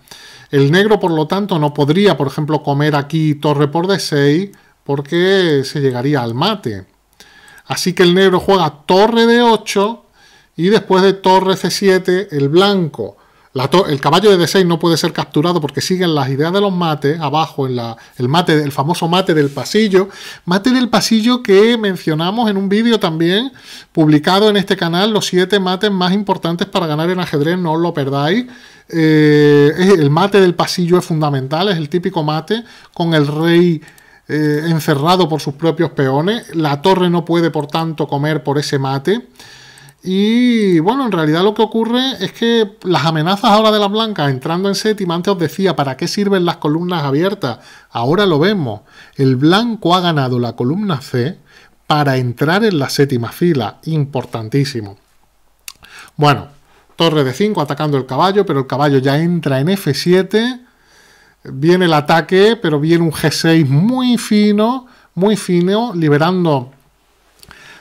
El negro, por lo tanto, no podría, por ejemplo, comer aquí torre por D6 porque se llegaría al mate. Así que el negro juega torre de 8 y después de torre c7, el blanco. el caballo de d6 no puede ser capturado porque siguen las ideas de los mates, abajo en la, el, mate, famoso mate del pasillo. Mate del pasillo que mencionamos en un vídeo también publicado en este canal, los 7 mates más importantes para ganar en ajedrez, no os lo perdáis. Eh, el mate del pasillo es fundamental, es el típico mate con el rey eh, encerrado por sus propios peones. La torre no puede, por tanto, comer por ese mate. Y bueno, en realidad lo que ocurre es que las amenazas ahora de las blancas entrando en séptima, antes os decía, ¿para qué sirven las columnas abiertas? Ahora lo vemos. El blanco ha ganado la columna C para entrar en la séptima fila. Importantísimo. Bueno, torre de 5 atacando el caballo, pero el caballo ya entra en F7. Viene el ataque, pero viene un G6 muy fino, muy fino, liberando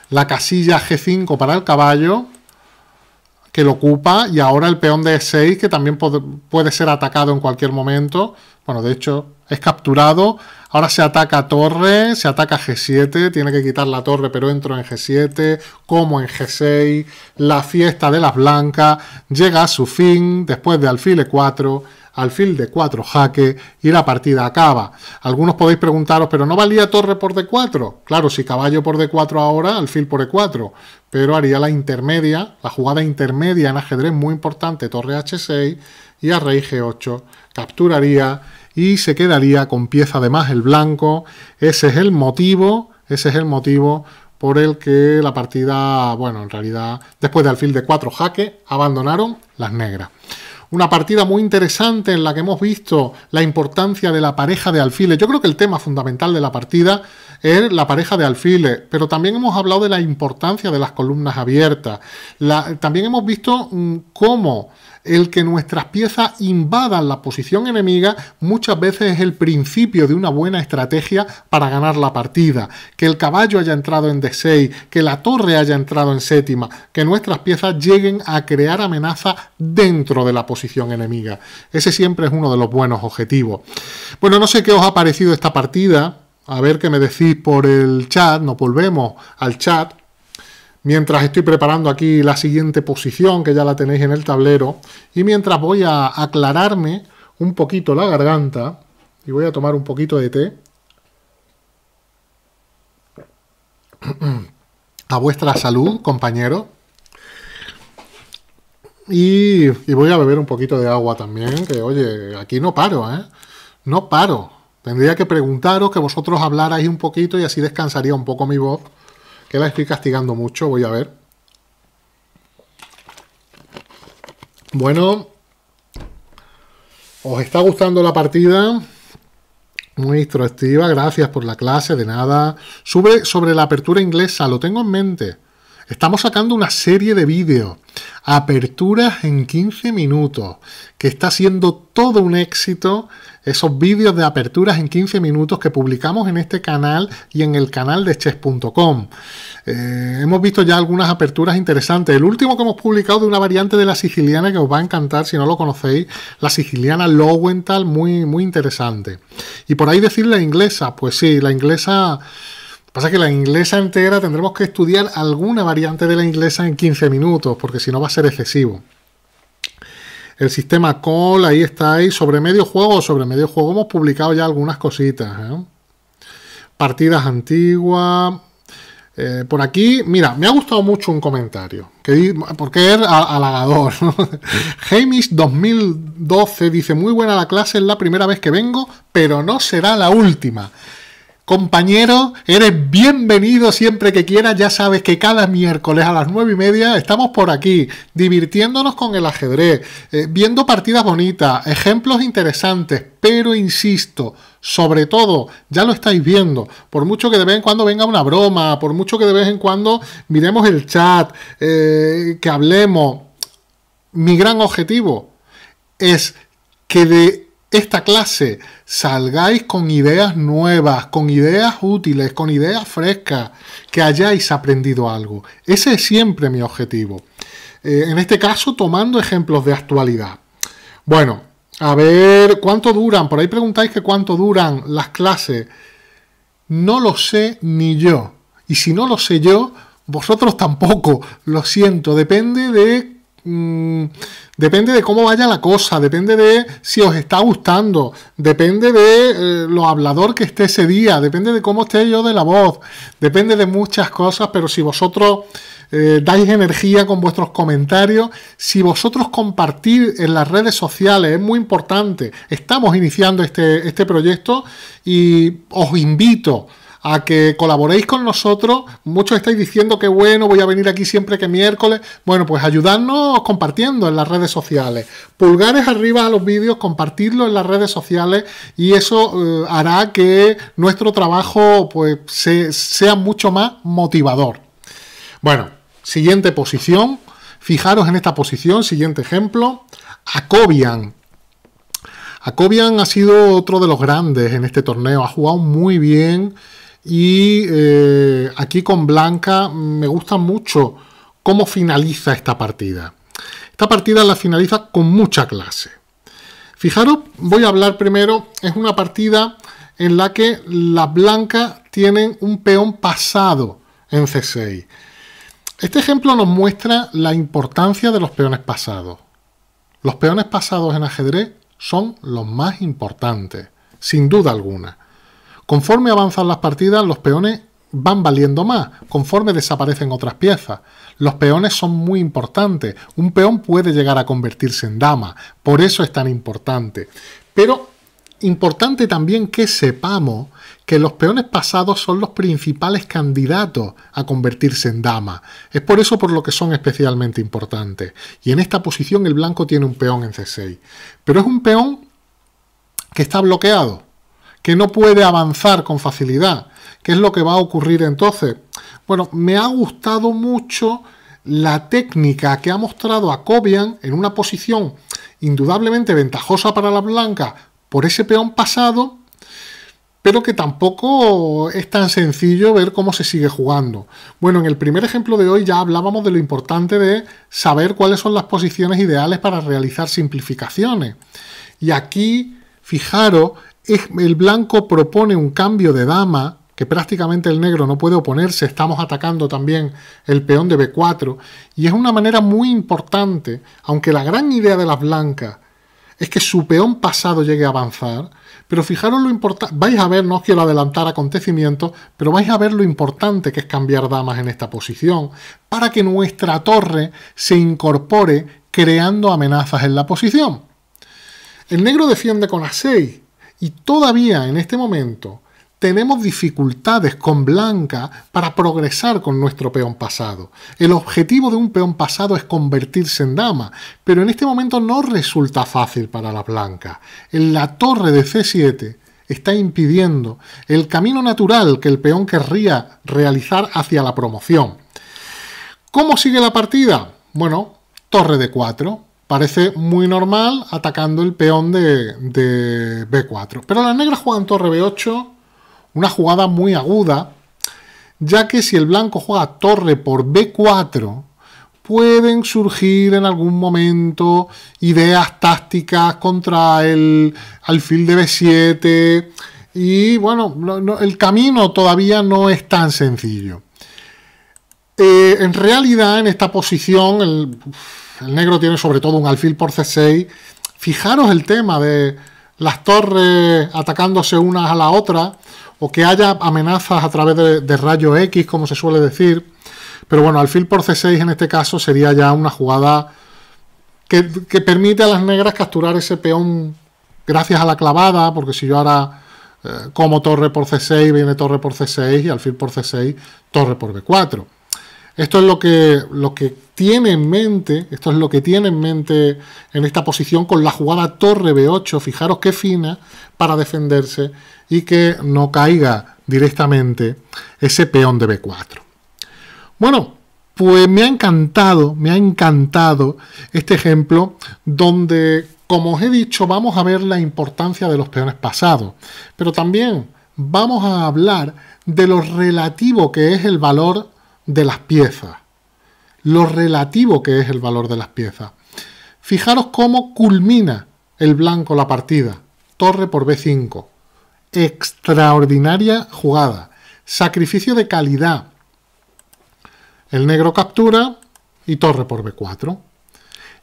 la casilla G5 para el caballo, que lo ocupa, y ahora el peón de E6, que también puede ser atacado en cualquier momento. Bueno, de hecho, es capturado. Ahora se ataca torre, se ataca G7, tiene que quitar la torre, pero entro en G7, como en G6. La fiesta de las blancas llega a su fin después de alfil E4 alfil de 4 jaque y la partida acaba. Algunos podéis preguntaros, pero ¿no valía torre por d4? Claro, si caballo por d4 ahora, alfil por e4, pero haría la intermedia, la jugada intermedia en ajedrez muy importante, torre h6 y a rey g8, capturaría y se quedaría con pieza de más el blanco. Ese es el motivo, ese es el motivo por el que la partida, bueno, en realidad, después de alfil de 4 jaque, abandonaron las negras una partida muy interesante en la que hemos visto la importancia de la pareja de alfiles. Yo creo que el tema fundamental de la partida es la pareja de alfiles, pero también hemos hablado de la importancia de las columnas abiertas. también hemos visto mm, cómo el que nuestras piezas invadan la posición enemiga muchas veces es el principio de una buena estrategia para ganar la partida. Que el caballo haya entrado en D6, que la torre haya entrado en séptima, que nuestras piezas lleguen a crear amenaza dentro de la posición enemiga. Ese siempre es uno de los buenos objetivos. Bueno, no sé qué os ha parecido esta partida. A ver qué me decís por el chat. Nos volvemos al chat mientras estoy preparando aquí la siguiente posición que ya la tenéis en el tablero y mientras voy a aclararme un poquito la garganta y voy a tomar un poquito de té a vuestra salud compañero y, y voy a beber un poquito de agua también que oye aquí no paro ¿eh? no paro tendría que preguntaros que vosotros hablarais un poquito y así descansaría un poco mi voz que la estoy castigando mucho, voy a ver. Bueno, os está gustando la partida. Muy instructiva, gracias por la clase, de nada. Sube sobre la apertura inglesa, lo tengo en mente. Estamos sacando una serie de vídeos, aperturas en 15 minutos, que está siendo todo un éxito. Esos vídeos de aperturas en 15 minutos que publicamos en este canal y en el canal de chess.com. Eh, hemos visto ya algunas aperturas interesantes. El último que hemos publicado de una variante de la siciliana que os va a encantar si no lo conocéis, la siciliana Lowenthal, muy, muy interesante. Y por ahí decir la inglesa, pues sí, la inglesa Pasa que la inglesa entera tendremos que estudiar alguna variante de la inglesa en 15 minutos, porque si no va a ser excesivo. El sistema call, ahí está, ahí. Sobre medio juego, sobre medio juego hemos publicado ya algunas cositas. ¿eh? Partidas antiguas. Eh, por aquí, mira, me ha gustado mucho un comentario, porque es halagador. james 2012 dice, muy buena la clase, es la primera vez que vengo, pero no será la última compañero, eres bienvenido siempre que quieras. Ya sabes que cada miércoles a las nueve y media estamos por aquí, divirtiéndonos con el ajedrez, eh, viendo partidas bonitas, ejemplos interesantes, pero insisto, sobre todo, ya lo estáis viendo, por mucho que de vez en cuando venga una broma, por mucho que de vez en cuando miremos el chat, eh, que hablemos, mi gran objetivo es que de esta clase salgáis con ideas nuevas, con ideas útiles, con ideas frescas, que hayáis aprendido algo. Ese es siempre mi objetivo. Eh, en este caso, tomando ejemplos de actualidad. Bueno, a ver, ¿cuánto duran? Por ahí preguntáis que cuánto duran las clases. No lo sé ni yo. Y si no lo sé yo, vosotros tampoco. Lo siento, depende de Mm, depende de cómo vaya la cosa, depende de si os está gustando, depende de eh, lo hablador que esté ese día, depende de cómo esté yo de la voz, depende de muchas cosas, pero si vosotros eh, dais energía con vuestros comentarios, si vosotros compartís en las redes sociales, es muy importante. Estamos iniciando este, este proyecto y os invito a que colaboréis con nosotros. Muchos estáis diciendo que bueno, voy a venir aquí siempre que miércoles. Bueno, pues ayudarnos compartiendo en las redes sociales. Pulgares arriba a los vídeos, compartirlo en las redes sociales y eso eh, hará que nuestro trabajo pues, sea mucho más motivador. Bueno, siguiente posición. Fijaros en esta posición, siguiente ejemplo. Acobian, Acobian ha sido otro de los grandes en este torneo, ha jugado muy bien, y eh, aquí con Blanca me gusta mucho cómo finaliza esta partida. Esta partida la finaliza con mucha clase. Fijaros, voy a hablar primero, es una partida en la que las blancas tienen un peón pasado en C6. Este ejemplo nos muestra la importancia de los peones pasados. Los peones pasados en ajedrez son los más importantes, sin duda alguna. Conforme avanzan las partidas, los peones van valiendo más, conforme desaparecen otras piezas. Los peones son muy importantes. Un peón puede llegar a convertirse en dama, por eso es tan importante. Pero importante también que sepamos que los peones pasados son los principales candidatos a convertirse en dama. Es por eso por lo que son especialmente importantes. Y en esta posición el blanco tiene un peón en C6. Pero es un peón que está bloqueado que no puede avanzar con facilidad. ¿Qué es lo que va a ocurrir entonces? Bueno, me ha gustado mucho la técnica que ha mostrado a Cobian en una posición indudablemente ventajosa para la blanca por ese peón pasado, pero que tampoco es tan sencillo ver cómo se sigue jugando. Bueno, en el primer ejemplo de hoy ya hablábamos de lo importante de saber cuáles son las posiciones ideales para realizar simplificaciones. Y aquí, fijaros el blanco propone un cambio de dama que prácticamente el negro no puede oponerse, estamos atacando también el peón de B4, y es una manera muy importante, aunque la gran idea de las blancas es que su peón pasado llegue a avanzar, pero fijaros lo importante, vais a ver, no os quiero adelantar acontecimientos, pero vais a ver lo importante que es cambiar damas en esta posición, para que nuestra torre se incorpore creando amenazas en la posición. El negro defiende con A6, y todavía en este momento tenemos dificultades con blanca para progresar con nuestro peón pasado. El objetivo de un peón pasado es convertirse en dama, pero en este momento no resulta fácil para la blanca. la torre de C7 está impidiendo el camino natural que el peón querría realizar hacia la promoción. ¿Cómo sigue la partida? Bueno, torre de 4, parece muy normal atacando el peón de, B4. Pero las negras juegan torre B8, una jugada muy aguda, ya que si el blanco juega torre por B4, pueden surgir en algún momento ideas tácticas contra el alfil de B7 y bueno, el camino todavía no es tan sencillo. Eh, en realidad, en esta posición, el, el negro tiene sobre todo un alfil por C6. Fijaros el tema de las torres atacándose unas a la otra o que haya amenazas a través de, rayo X, como se suele decir. Pero bueno, alfil por C6 en este caso sería ya una jugada que, permite a las negras capturar ese peón gracias a la clavada, porque si yo ahora eh, como torre por C6, viene torre por C6 y alfil por C6, torre por B4. Esto es lo que, lo que tiene en mente, esto es lo que tiene en mente en esta posición con la jugada torre B8, fijaros qué fina, para defenderse y que no caiga directamente ese peón de B4. Bueno, pues me ha encantado, me ha encantado este ejemplo donde, como os he dicho, vamos a ver la importancia de los peones pasados, pero también vamos a hablar de lo relativo que es el valor de las piezas lo relativo que es el valor de las piezas. Fijaros cómo culmina el blanco la partida. Torre por B5. Extraordinaria jugada. Sacrificio de calidad. El negro captura y torre por B4.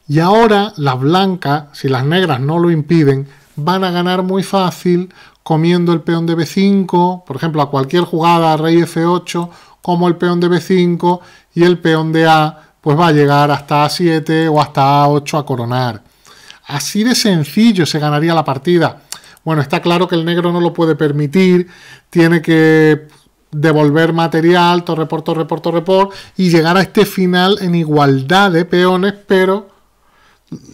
Y ahora las blancas, si las negras no lo impiden, van a ganar muy fácil comiendo el peón de B5, por ejemplo, a cualquier jugada, rey F8 como el peón de B5 y el peón de A, pues va a llegar hasta A7 o hasta A8 a coronar. Así de sencillo se ganaría la partida. Bueno, está claro que el negro no lo puede permitir, tiene que devolver material, torre por torre por torre por, y llegar a este final en igualdad de peones, pero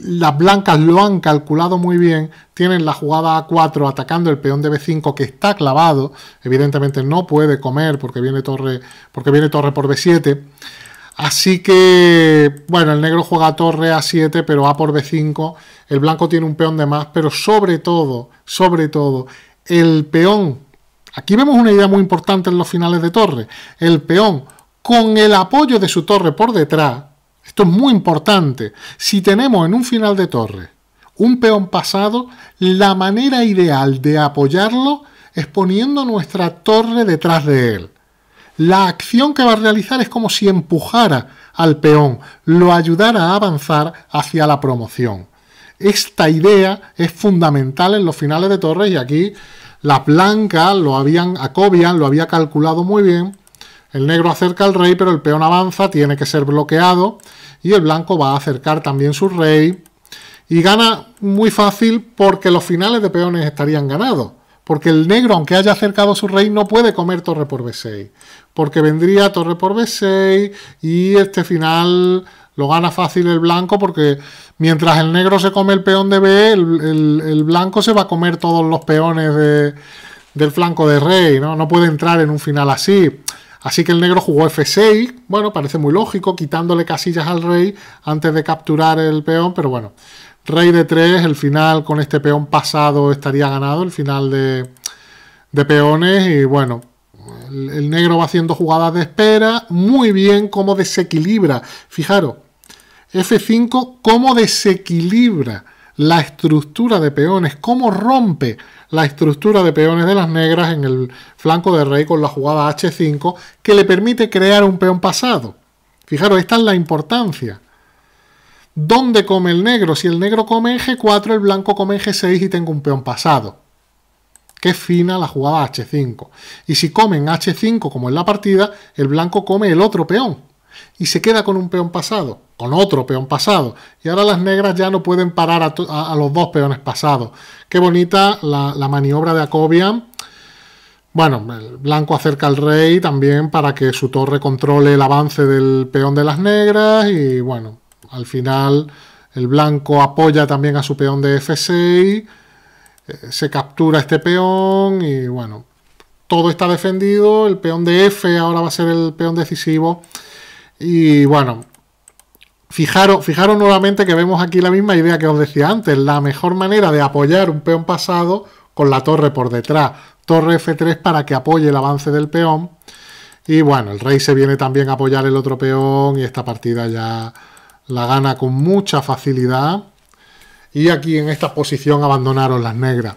las blancas lo han calculado muy bien, tienen la jugada A4 atacando el peón de B5 que está clavado, evidentemente no puede comer porque viene torre, porque viene torre por B7. Así que, bueno, el negro juega torre A7, pero A por B5, el blanco tiene un peón de más, pero sobre todo, sobre todo, el peón, aquí vemos una idea muy importante en los finales de torre, el peón con el apoyo de su torre por detrás, esto es muy importante. Si tenemos en un final de torre un peón pasado, la manera ideal de apoyarlo es poniendo nuestra torre detrás de él. La acción que va a realizar es como si empujara al peón, lo ayudara a avanzar hacia la promoción. Esta idea es fundamental en los finales de torres y aquí la blanca lo habían, Acobian lo había calculado muy bien el negro acerca al rey, pero el peón avanza, tiene que ser bloqueado y el blanco va a acercar también su rey. Y gana muy fácil porque los finales de peones estarían ganados. Porque el negro, aunque haya acercado su rey, no puede comer torre por b6. Porque vendría torre por b6 y este final lo gana fácil el blanco porque mientras el negro se come el peón de b, el, blanco se va a comer todos los peones del flanco de rey. no puede entrar en un final así. Así que el negro jugó F6, bueno, parece muy lógico, quitándole casillas al rey antes de capturar el peón, pero bueno, rey de 3, el final con este peón pasado estaría ganado, el final de, peones, y bueno, el, negro va haciendo jugadas de espera, muy bien cómo desequilibra, fijaros, F5, cómo desequilibra la estructura de peones, cómo rompe la estructura de peones de las negras en el flanco de rey con la jugada H5 que le permite crear un peón pasado. Fijaros, esta es la importancia. ¿Dónde come el negro? Si el negro come en G4, el blanco come en G6 y tengo un peón pasado. Qué fina la jugada H5. Y si come en H5 como en la partida, el blanco come el otro peón, y se queda con un peón pasado, con otro peón pasado. Y ahora las negras ya no pueden parar a, los dos peones pasados. Qué bonita la, maniobra de Acobian. Bueno, el blanco acerca al rey también para que su torre controle el avance del peón de las negras y bueno, al final el blanco apoya también a su peón de F6, eh, se captura este peón y bueno, todo está defendido, el peón de F ahora va a ser el peón decisivo y bueno, fijaros, nuevamente que vemos aquí la misma idea que os decía antes, la mejor manera de apoyar un peón pasado con la torre por detrás, torre F3 para que apoye el avance del peón. Y bueno, el rey se viene también a apoyar el otro peón y esta partida ya la gana con mucha facilidad. Y aquí en esta posición abandonaron las negras.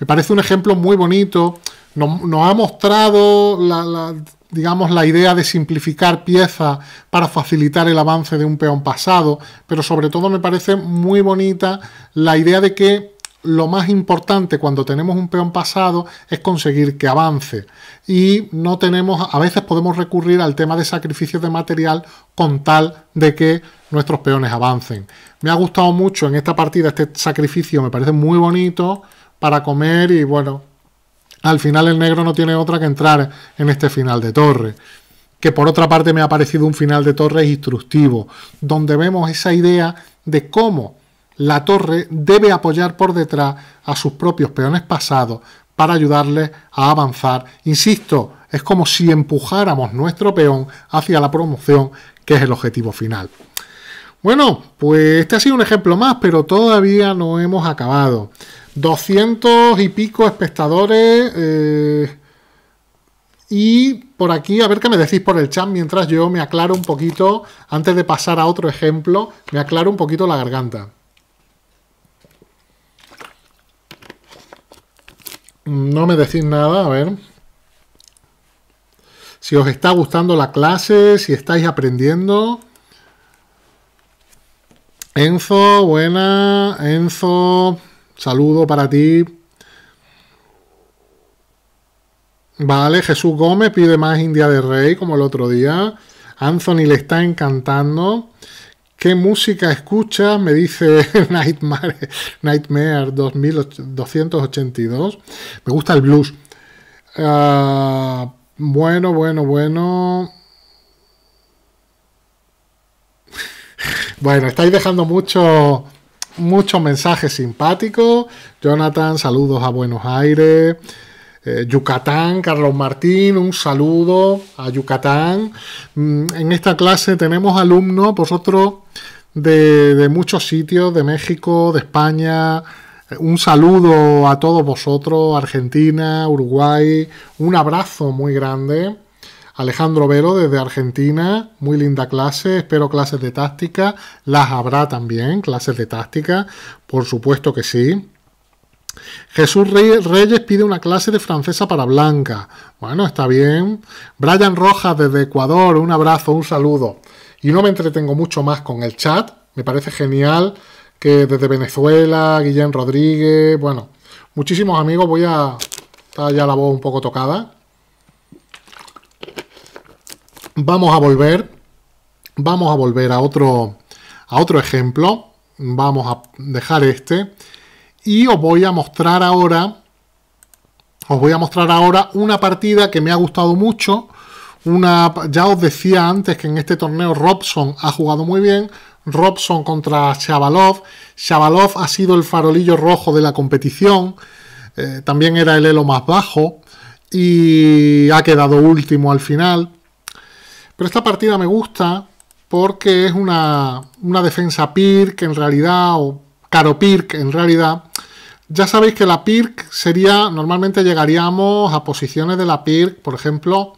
Me parece un ejemplo muy bonito nos, ha mostrado la, digamos, la idea de simplificar piezas para facilitar el avance de un peón pasado, pero sobre todo me parece muy bonita la idea de que lo más importante cuando tenemos un peón pasado es conseguir que avance. Y no tenemos, a veces podemos recurrir al tema de sacrificios de material con tal de que nuestros peones avancen. Me ha gustado mucho en esta partida este sacrificio, me parece muy bonito para comer y bueno, al final el negro no tiene otra que entrar en este final de torre. Que por otra parte me ha parecido un final de torre instructivo, donde vemos esa idea de cómo la torre debe apoyar por detrás a sus propios peones pasados para ayudarles a avanzar. Insisto, es como si empujáramos nuestro peón hacia la promoción, que es el objetivo final. Bueno, pues este ha sido un ejemplo más, pero todavía no hemos acabado. 200 y pico espectadores. Eh, y por aquí, a ver qué me decís por el chat mientras yo me aclaro un poquito, antes de pasar a otro ejemplo, me aclaro un poquito la garganta. No me decís nada, a ver. Si os está gustando la clase, si estáis aprendiendo. Enzo, buena. Enzo, saludo para ti. Vale, Jesús Gómez pide más India de Rey, como el otro día. Anthony le está encantando. ¿Qué música escucha? Me dice Nightmare, Nightmare 2282. Me gusta el blues. Ah, bueno, bueno, bueno. Bueno, estáis dejando muchos mensajes simpáticos. Jonathan, saludos a Buenos Aires. Eh, Yucatán, Carlos Martín, un saludo a Yucatán. Mm, en esta clase tenemos alumnos, vosotros, de muchos sitios, de México, de España. Un saludo a todos vosotros, Argentina, Uruguay, un abrazo muy grande. Alejandro Vero, desde Argentina, muy linda clase, espero clases de táctica, las habrá también, clases de táctica, por supuesto que sí. Jesús Reyes pide una clase de francesa para Blanca. Bueno, está bien. Brian Rojas desde Ecuador, un abrazo, un saludo. Y no me entretengo mucho más con el chat. Me parece genial que desde Venezuela, Guillén Rodríguez, bueno, muchísimos amigos. Voy a. ya la voz un poco tocada. Vamos a volver, vamos a volver a otro, a otro ejemplo, vamos a dejar este y os voy a mostrar ahora, os voy a mostrar ahora una partida que me ha gustado mucho, ya os decía antes que en este torneo Robson ha jugado muy bien, Robson contra Shabalov. Shabalov ha sido el farolillo rojo de la competición, eh, también era el elo más bajo y ha quedado último al final. Pero esta partida me gusta porque es una, una defensa Pirk en realidad, o Caro Pirk en realidad. Ya sabéis que la Pirk sería, normalmente llegaríamos a posiciones de la Pirk, por ejemplo,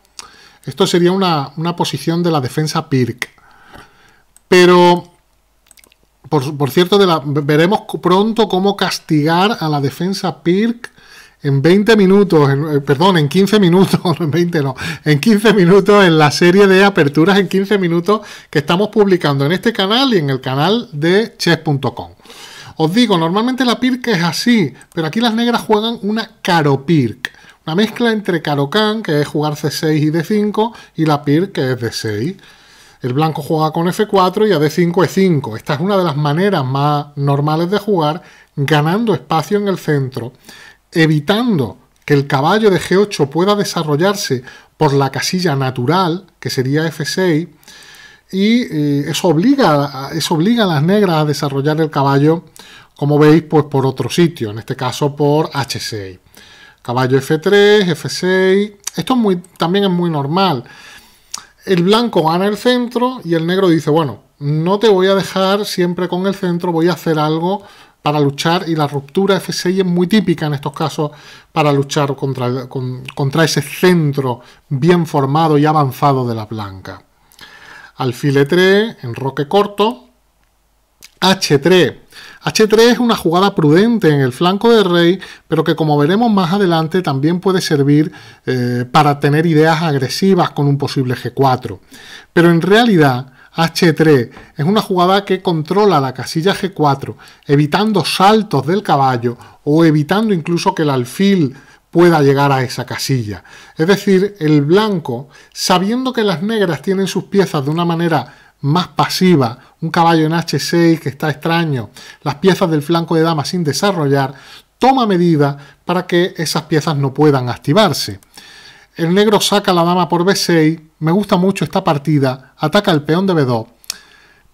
esto sería una, posición de la defensa Pirk. Pero, por, cierto, veremos pronto cómo castigar a la defensa Pirk en 20 minutos, eh, perdón, en 15 minutos, en 20 no, en 15 minutos en la serie de aperturas en 15 minutos que estamos publicando en este canal y en el canal de chess.com. Os digo, normalmente la PIRC es así, pero aquí las negras juegan una caro PIRC. Una mezcla entre can, que es jugar C6 y D5, y la pirc que es D6. El blanco juega con F4 y a D5 E5. Esta es una de las maneras más normales de jugar, ganando espacio en el centro evitando que el caballo de G8 pueda desarrollarse por la casilla natural, que sería F6, y eh, eso, obliga, eso obliga a las negras a desarrollar el caballo, como veis, pues por otro sitio, en este caso por H6. Caballo F3, F6, esto es muy, también es muy normal. El blanco gana el centro y el negro dice, bueno, no te voy a dejar siempre con el centro, voy a hacer algo para luchar y la ruptura F6 es muy típica en estos casos para luchar contra, contra ese centro bien formado y avanzado de la blanca. Alfil E3, enroque corto, H3. H3 es una jugada prudente en el flanco de rey, pero que como veremos más adelante también puede servir eh, para tener ideas agresivas con un posible G4. Pero en realidad H3 es una jugada que controla la casilla G4, evitando saltos del caballo o evitando incluso que el alfil pueda llegar a esa casilla. Es decir, el blanco, sabiendo que las negras tienen sus piezas de una manera más pasiva, un caballo en H6 que está extraño, las piezas del flanco de dama sin desarrollar, toma medidas para que esas piezas no puedan activarse. El negro saca la dama por B6. Me gusta mucho esta partida. Ataca el peón de B2.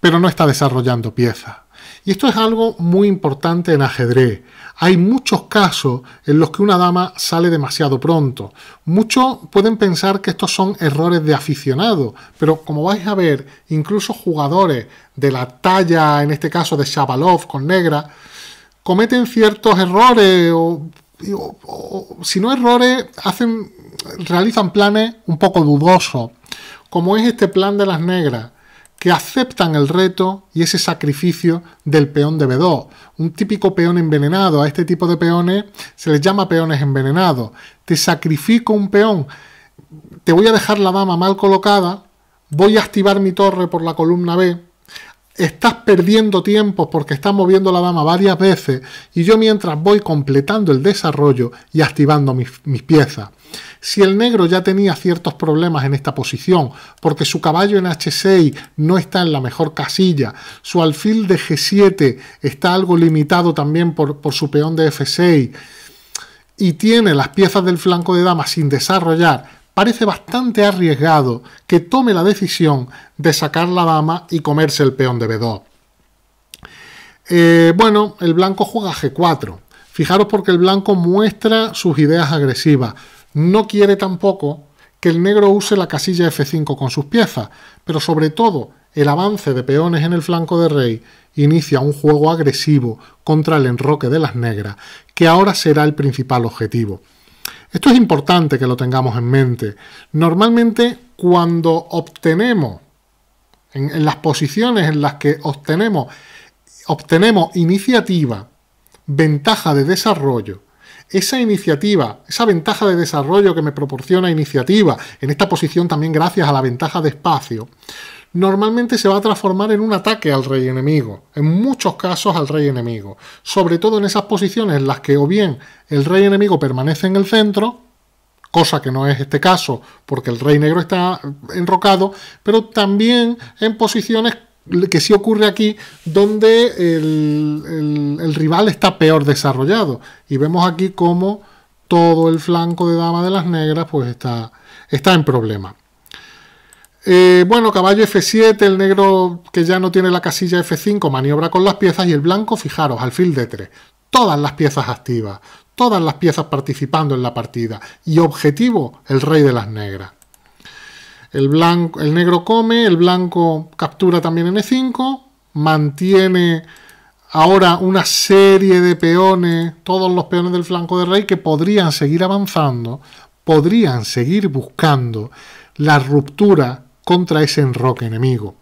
Pero no está desarrollando piezas. Y esto es algo muy importante en ajedrez. Hay muchos casos en los que una dama sale demasiado pronto. Muchos pueden pensar que estos son errores de aficionado, pero como vais a ver, incluso jugadores de la talla, en este caso de Shabalov con negra, cometen ciertos errores o si no errores, hacen realizan planes un poco dudosos, como es este plan de las negras, que aceptan el reto y ese sacrificio del peón de B2. Un típico peón envenenado. A este tipo de peones se les llama peones envenenados. Te sacrifico un peón. Te voy a dejar la dama mal colocada. Voy a activar mi torre por la columna B estás perdiendo tiempo porque estás moviendo la dama varias veces y yo mientras voy completando el desarrollo y activando mis, piezas. Si el negro ya tenía ciertos problemas en esta posición, porque su caballo en H6 no está en la mejor casilla, su alfil de G7 está algo limitado también por, por su peón de F6, y tiene las piezas del flanco de dama sin desarrollar, parece bastante arriesgado que tome la decisión de sacar la dama y comerse el peón de B2. Eh, bueno, el blanco juega G4. Fijaros porque el blanco muestra sus ideas agresivas. No quiere tampoco que el negro use la casilla F5 con sus piezas, pero sobre todo el avance de peones en el flanco de rey inicia un juego agresivo contra el enroque de las negras, que ahora será el principal objetivo. Esto es importante que lo tengamos en mente. Normalmente cuando obtenemos, en, las posiciones en las que obtenemos, obtenemos iniciativa, ventaja de desarrollo, esa iniciativa, esa ventaja de desarrollo que me proporciona iniciativa, en esta posición también gracias a la ventaja de espacio, normalmente se va a transformar en un ataque al rey enemigo, en muchos casos al rey enemigo, sobre todo en esas posiciones en las que o bien el rey enemigo permanece en el centro, cosa que no es este caso porque el rey negro está enrocado, pero también en posiciones que sí ocurre aquí donde el, rival está peor desarrollado. Y vemos aquí cómo todo el flanco de dama de las negras pues está, está en problema. Eh, bueno, caballo F7, el negro que ya no tiene la casilla F5 maniobra con las piezas y el blanco, fijaros, alfil de 3 Todas las piezas activas, todas las piezas participando en la partida. Y objetivo, el rey de las negras. El, blanco, el negro come, el blanco captura también en E5, mantiene ahora una serie de peones, todos los peones del flanco de rey que podrían seguir avanzando, podrían seguir buscando la ruptura contra ese enroque enemigo.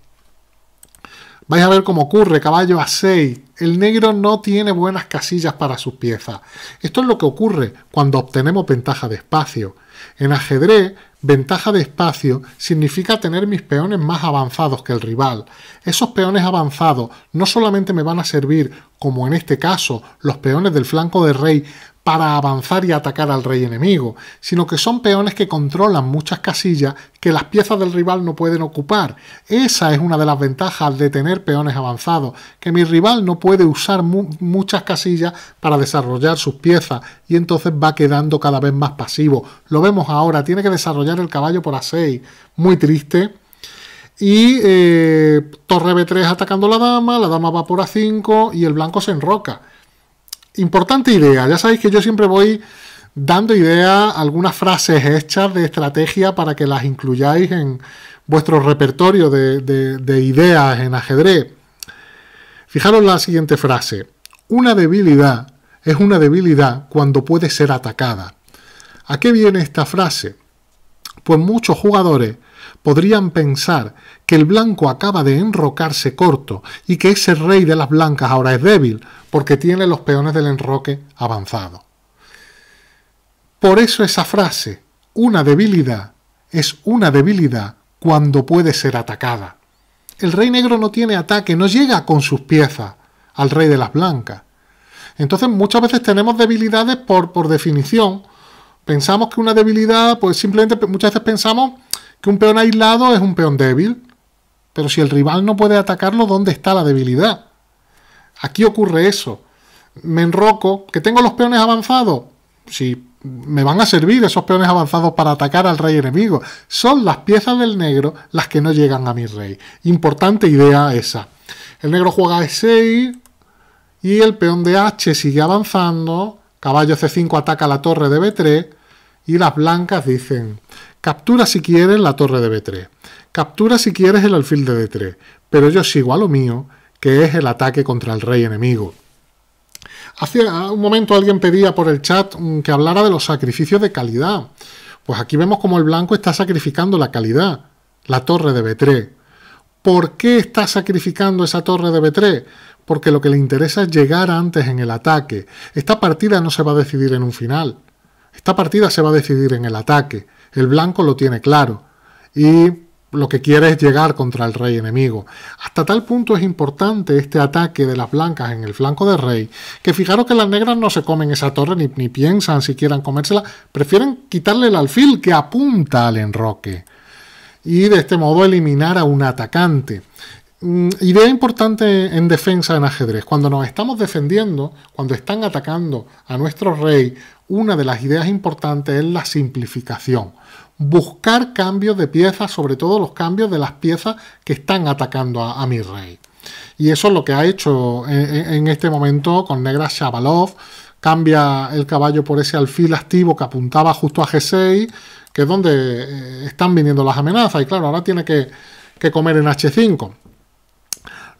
Vais a ver cómo ocurre, caballo a 6. El negro no tiene buenas casillas para sus piezas. Esto es lo que ocurre cuando obtenemos ventaja de espacio. En ajedrez, ventaja de espacio significa tener mis peones más avanzados que el rival. Esos peones avanzados no solamente me van a servir, como en este caso, los peones del flanco de rey, para avanzar y atacar al rey enemigo, sino que son peones que controlan muchas casillas que las piezas del rival no pueden ocupar. Esa es una de las ventajas de tener peones avanzados, que mi rival no puede usar muchas casillas para desarrollar sus piezas y entonces va quedando cada vez más pasivo. Lo vemos ahora, tiene que desarrollar el caballo por A6, muy triste. Y eh, torre B3 atacando la dama, la dama va por A5 y el blanco se enroca importante idea. Ya sabéis que yo siempre voy dando ideas, algunas frases hechas de estrategia para que las incluyáis en vuestro repertorio de, de ideas en ajedrez. Fijaros la siguiente frase. Una debilidad es una debilidad cuando puede ser atacada. ¿A qué viene esta frase? Pues muchos jugadores podrían pensar que el blanco acaba de enrocarse corto y que ese rey de las blancas ahora es débil porque tiene los peones del enroque avanzado. Por eso esa frase, una debilidad, es una debilidad cuando puede ser atacada. El rey negro no tiene ataque, no llega con sus piezas al rey de las blancas. Entonces muchas veces tenemos debilidades por, por definición. Pensamos que una debilidad, pues simplemente muchas veces pensamos que un peón aislado es un peón débil, pero si el rival no puede atacarlo, ¿dónde está la debilidad? Aquí ocurre eso. Me enroco, que tengo los peones avanzados. Si me van a servir esos peones avanzados para atacar al rey enemigo. Son las piezas del negro las que no llegan a mi rey. Importante idea esa. El negro juega E6 y el peón de H sigue avanzando. Caballo C5 ataca la torre de B3 y las blancas dicen, Captura si quieres la torre de B3. Captura si quieres el alfil de D3. Pero yo sigo a lo mío, que es el ataque contra el rey enemigo. Hace ah, un momento alguien pedía por el chat mm, que hablara de los sacrificios de calidad. Pues aquí vemos como el blanco está sacrificando la calidad, la torre de B3. ¿Por qué está sacrificando esa torre de B3? Porque lo que le interesa es llegar antes en el ataque. Esta partida no se va a decidir en un final. Esta partida se va a decidir en el ataque. El blanco lo tiene claro y lo que quiere es llegar contra el rey enemigo. Hasta tal punto es importante este ataque de las blancas en el flanco del rey, que fijaros que las negras no se comen esa torre ni, piensan si quieran comérsela, prefieren quitarle el alfil que apunta al enroque y de este modo eliminar a un atacante. Mm, idea importante en defensa en ajedrez. Cuando nos estamos defendiendo, cuando están atacando a nuestro rey una de las ideas importantes es la simplificación. Buscar cambios de piezas, sobre todo los cambios de las piezas que están atacando a, mi rey. Y eso es lo que ha hecho en, este momento con Negra Shabalov. Cambia el caballo por ese alfil activo que apuntaba justo a G6, que es donde eh, están viniendo las amenazas. Y claro, ahora tiene que, que comer en H5.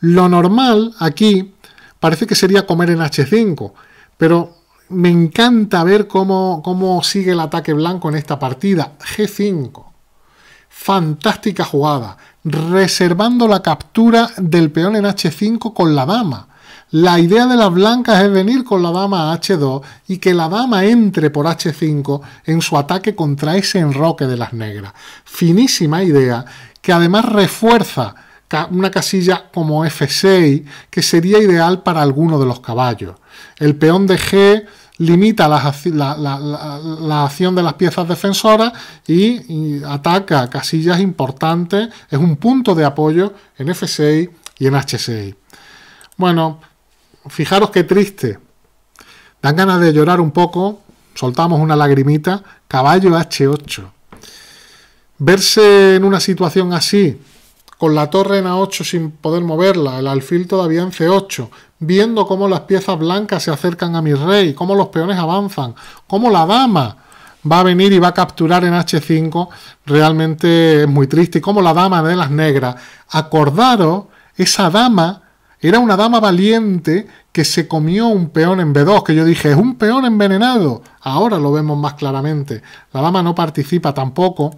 Lo normal aquí parece que sería comer en H5, pero me encanta ver cómo, cómo sigue el ataque blanco en esta partida. G5. Fantástica jugada. Reservando la captura del peón en H5 con la dama. La idea de las blancas es venir con la dama a H2 y que la dama entre por H5 en su ataque contra ese enroque de las negras. Finísima idea que además refuerza una casilla como F6 que sería ideal para alguno de los caballos. El peón de G limita la, acción de las piezas defensoras y, y ataca casillas importantes. Es un punto de apoyo en F6 y en H6. Bueno, fijaros qué triste. Dan ganas de llorar un poco, soltamos una lagrimita. Caballo H8. Verse en una situación así con la torre en A8 sin poder moverla, el alfil todavía en C8, viendo cómo las piezas blancas se acercan a mi rey, cómo los peones avanzan, cómo la dama va a venir y va a capturar en H5, realmente es muy triste, y cómo la dama de las negras. Acordaros, esa dama era una dama valiente que se comió un peón en B2, que yo dije, es un peón envenenado. Ahora lo vemos más claramente. La dama no participa tampoco.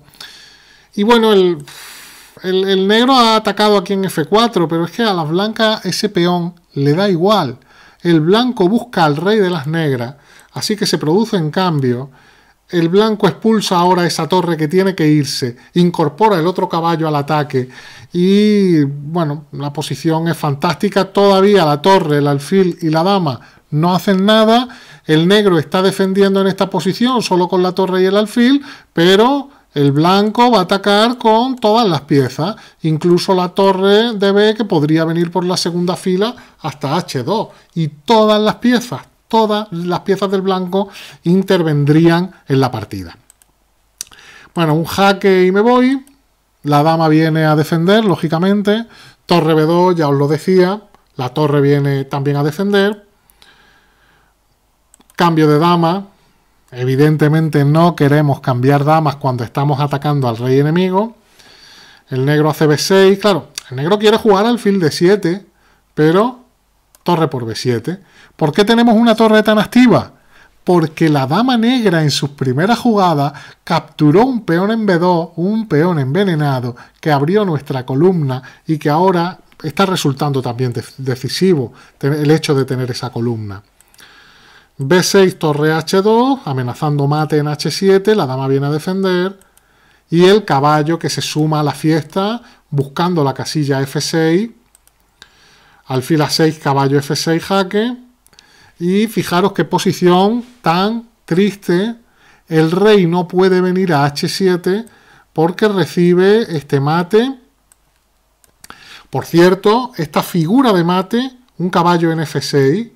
Y bueno, el, el, negro ha atacado aquí en F4, pero es que a las blancas ese peón le da igual. El blanco busca al rey de las negras, así que se produce en cambio. El blanco expulsa ahora esa torre que tiene que irse, incorpora el otro caballo al ataque y bueno, la posición es fantástica. Todavía la torre, el alfil y la dama no hacen nada. El negro está defendiendo en esta posición solo con la torre y el alfil, pero el blanco va a atacar con todas las piezas, incluso la torre de B que podría venir por la segunda fila hasta H2. Y todas las piezas, todas las piezas del blanco intervendrían en la partida. Bueno, un jaque y me voy. La dama viene a defender, lógicamente. Torre B2, ya os lo decía. La torre viene también a defender. Cambio de dama, Evidentemente no queremos cambiar damas cuando estamos atacando al rey enemigo. El negro hace b6. Claro, el negro quiere jugar al alfil de 7, pero torre por b7. ¿Por qué tenemos una torre tan activa? Porque la dama negra en sus primeras jugadas capturó un peón en b2, un peón envenenado, que abrió nuestra columna y que ahora está resultando también decisivo el hecho de tener esa columna. B6, torre H2, amenazando mate en H7, la dama viene a defender, y el caballo que se suma a la fiesta buscando la casilla F6, alfil A6, caballo F6, jaque, y fijaros qué posición tan triste, el rey no puede venir a H7 porque recibe este mate, por cierto, esta figura de mate, un caballo en F6,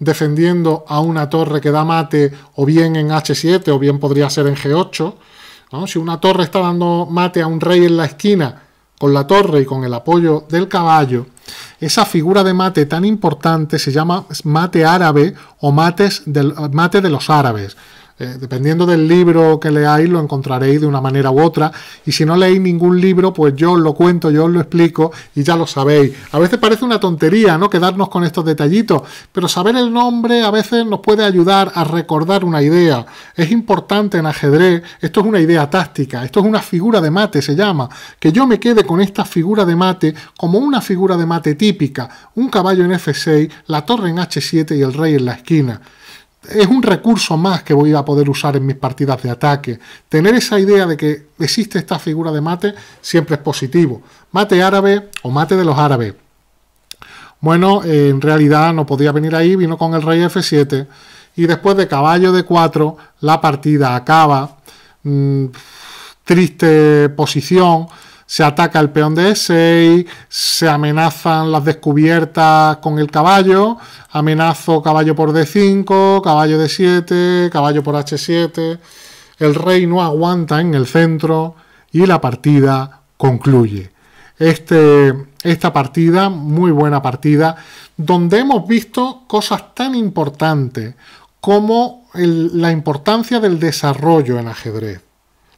defendiendo a una torre que da mate o bien en H7 o bien podría ser en G8. Si una torre está dando mate a un rey en la esquina con la torre y con el apoyo del caballo, esa figura de mate tan importante se llama mate árabe o mates del, mate de los árabes. Eh, dependiendo del libro que leáis, lo encontraréis de una manera u otra. Y si no leéis ningún libro, pues yo os lo cuento, yo os lo explico y ya lo sabéis. A veces parece una tontería, ¿no? Quedarnos con estos detallitos, pero saber el nombre a veces nos puede ayudar a recordar una idea. Es importante en ajedrez, esto es una idea táctica, esto es una figura de mate, se llama. Que yo me quede con esta figura de mate como una figura de mate típica, un caballo en F6, la torre en H7 y el rey en la esquina es un recurso más que voy a poder usar en mis partidas de ataque. Tener esa idea de que existe esta figura de mate siempre es positivo. Mate árabe o mate de los árabes. Bueno, en realidad no podía venir ahí, vino con el rey F7 y después de caballo de 4 la partida acaba. Mm, triste posición se ataca el peón de E6, se amenazan las descubiertas con el caballo, amenazo caballo por D5, caballo de 7 caballo por H7, el rey no aguanta en el centro y la partida concluye. Este, esta partida, muy buena partida, donde hemos visto cosas tan importantes como la importancia del desarrollo en ajedrez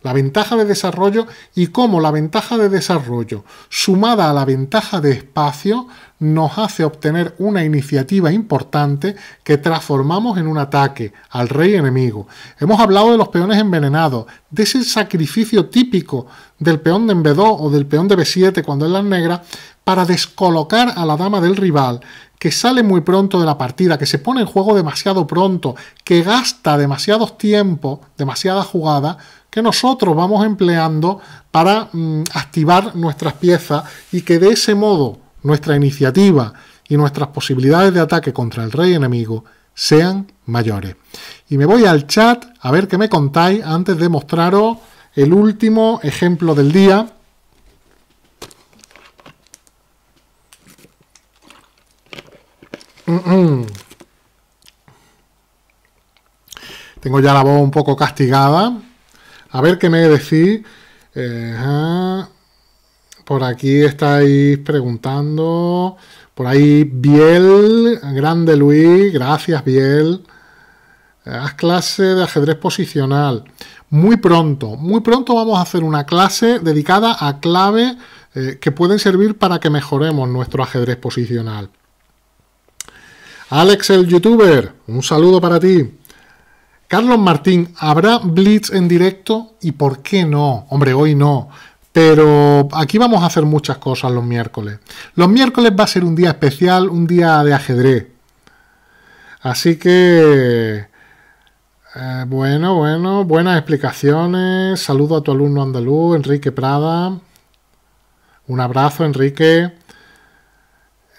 la ventaja de desarrollo y cómo la ventaja de desarrollo sumada a la ventaja de espacio nos hace obtener una iniciativa importante que transformamos en un ataque al rey enemigo. Hemos hablado de los peones envenenados, de ese sacrificio típico del peón de B2 o del peón de B7 cuando es la negra para descolocar a la dama del rival que sale muy pronto de la partida, que se pone en juego demasiado pronto, que gasta demasiados tiempo, demasiada jugada que nosotros vamos empleando para mm, activar nuestras piezas y que de ese modo nuestra iniciativa y nuestras posibilidades de ataque contra el rey enemigo sean mayores. Y me voy al chat a ver qué me contáis antes de mostraros el último ejemplo del día. Tengo ya la voz un poco castigada. A ver qué me decís. Eh, por aquí estáis preguntando. Por ahí Biel, grande Luis, gracias Biel. Haz clase de ajedrez posicional. Muy pronto, muy pronto vamos a hacer una clase dedicada a clave eh, que pueden servir para que mejoremos nuestro ajedrez posicional. Alex el youtuber, un saludo para ti. Carlos Martín, ¿habrá Blitz en directo? ¿Y por qué no? Hombre, hoy no. Pero aquí vamos a hacer muchas cosas los miércoles. Los miércoles va a ser un día especial, un día de ajedrez. Así que... Eh, bueno, bueno, buenas explicaciones. Saludo a tu alumno andaluz, Enrique Prada. Un abrazo, Enrique.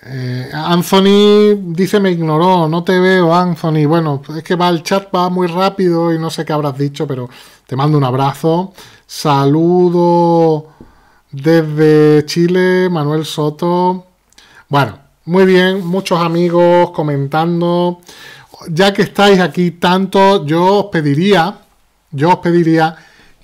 Eh, Anthony dice me ignoró, no te veo Anthony. Bueno, es que va el chat, va muy rápido y no sé qué habrás dicho, pero te mando un abrazo. Saludo desde Chile, Manuel Soto. Bueno, muy bien, muchos amigos comentando. Ya que estáis aquí tanto, yo os pediría, yo os pediría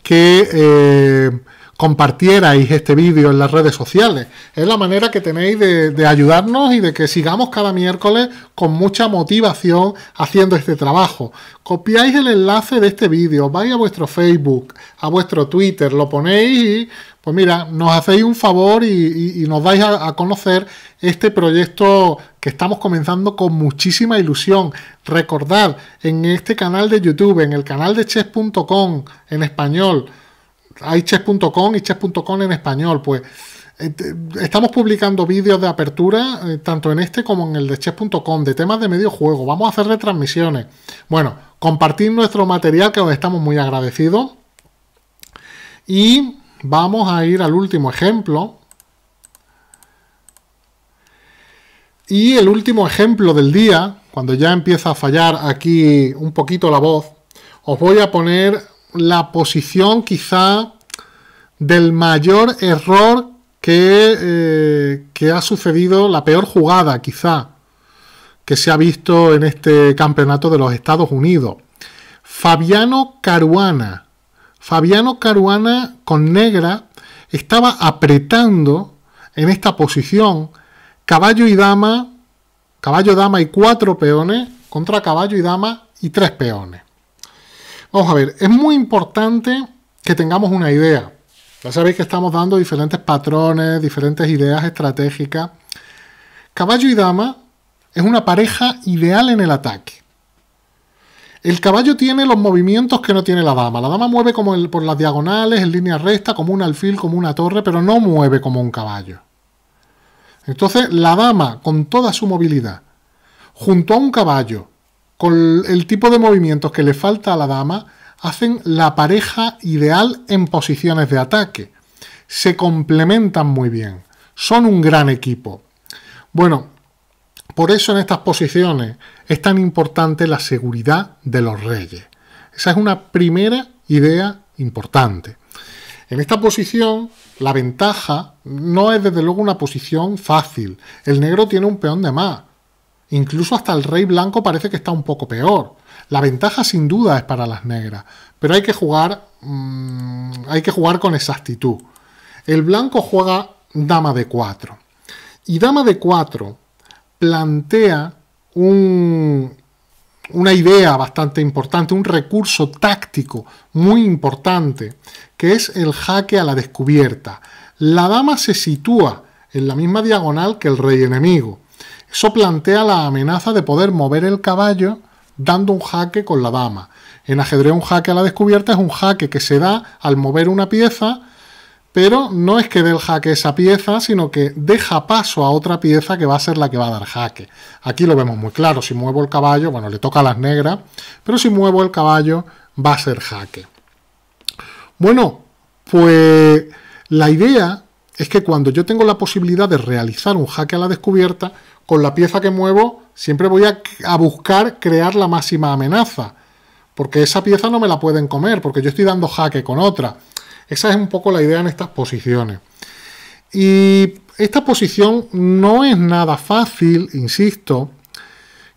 que... Eh, compartierais este vídeo en las redes sociales. Es la manera que tenéis de, ayudarnos y de que sigamos cada miércoles con mucha motivación haciendo este trabajo. Copiáis el enlace de este vídeo, vais a vuestro Facebook, a vuestro Twitter, lo ponéis y pues mira, nos hacéis un favor y, nos vais a, a conocer este proyecto que estamos comenzando con muchísima ilusión. Recordad, en este canal de YouTube, en el canal de chess.com en español, hay chess.com y chess.com en español, pues este, estamos publicando vídeos de apertura, eh, tanto en este como en el de chess.com, de temas de medio juego. Vamos a hacer retransmisiones. Bueno, compartir nuestro material, que os estamos muy agradecidos. Y vamos a ir al último ejemplo. Y el último ejemplo del día, cuando ya empieza a fallar aquí un poquito la voz, os voy a poner la posición quizá del mayor error que, eh, que ha sucedido, la peor jugada quizá que se ha visto en este campeonato de los Estados Unidos. Fabiano Caruana. Fabiano Caruana con negra estaba apretando en esta posición caballo y dama, caballo, dama y cuatro peones contra caballo y dama y tres peones. Vamos a ver, es muy importante que tengamos una idea. Ya sabéis que estamos dando diferentes patrones, diferentes ideas estratégicas. Caballo y dama es una pareja ideal en el ataque. El caballo tiene los movimientos que no tiene la dama. La dama mueve como por las diagonales, en línea recta, como un alfil, como una torre, pero no mueve como un caballo. Entonces, la dama, con toda su movilidad, junto a un caballo, con el tipo de movimientos que le falta a la dama, hacen la pareja ideal en posiciones de ataque. Se complementan muy bien. Son un gran equipo. Bueno, por eso en estas posiciones es tan importante la seguridad de los reyes. Esa es una primera idea importante. En esta posición, la ventaja no es desde luego una posición fácil. El negro tiene un peón de más. Incluso hasta el rey blanco parece que está un poco peor. La ventaja sin duda es para las negras, pero hay que jugar, mm, hay que jugar con exactitud. El blanco juega dama de 4. Y dama de 4 plantea un, una idea bastante importante, un recurso táctico muy importante, que es el jaque a la descubierta. La dama se sitúa en la misma diagonal que el rey enemigo. Eso plantea la amenaza de poder mover el caballo dando un jaque con la dama. En ajedrez un jaque a la descubierta es un jaque que se da al mover una pieza, pero no es que dé el jaque esa pieza, sino que deja paso a otra pieza que va a ser la que va a dar jaque. Aquí lo vemos muy claro, si muevo el caballo, bueno, le toca a las negras, pero si muevo el caballo va a ser jaque. Bueno, pues la idea es que cuando yo tengo la posibilidad de realizar un jaque a la descubierta, con la pieza que muevo siempre voy a, buscar crear la máxima amenaza, porque esa pieza no me la pueden comer, porque yo estoy dando jaque con otra. Esa es un poco la idea en estas posiciones. Y esta posición no es nada fácil, insisto.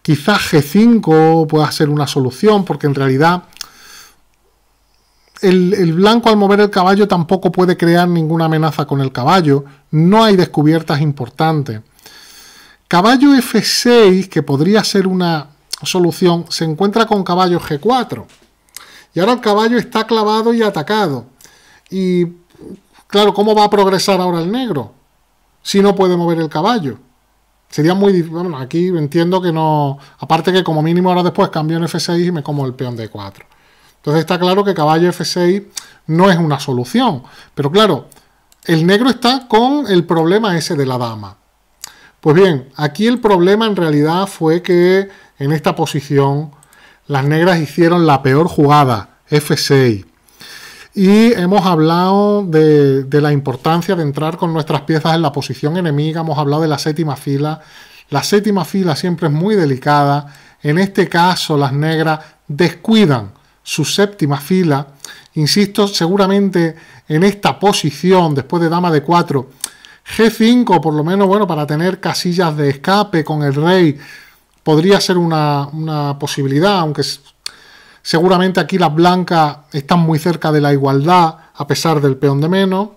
Quizás G5 pueda ser una solución, porque en realidad el, el, blanco al mover el caballo tampoco puede crear ninguna amenaza con el caballo. No hay descubiertas importantes. Caballo F6, que podría ser una solución, se encuentra con caballo G4. Y ahora el caballo está clavado y atacado. Y claro, ¿cómo va a progresar ahora el negro? Si no puede mover el caballo. Sería muy difícil. Bueno, aquí entiendo que no. Aparte que como mínimo ahora después cambio en F6 y me como el peón D4. Entonces está claro que caballo F6 no es una solución. Pero claro, el negro está con el problema ese de la dama. Pues bien, aquí el problema en realidad fue que en esta posición las negras hicieron la peor jugada, F6. Y hemos hablado de, la importancia de entrar con nuestras piezas en la posición enemiga, hemos hablado de la séptima fila. La séptima fila siempre es muy delicada. En este caso las negras descuidan su séptima fila. Insisto, seguramente en esta posición, después de dama de 4, G5, por lo menos, bueno, para tener casillas de escape con el rey, podría ser una, una posibilidad, aunque seguramente aquí las blancas están muy cerca de la igualdad, a pesar del peón de menos.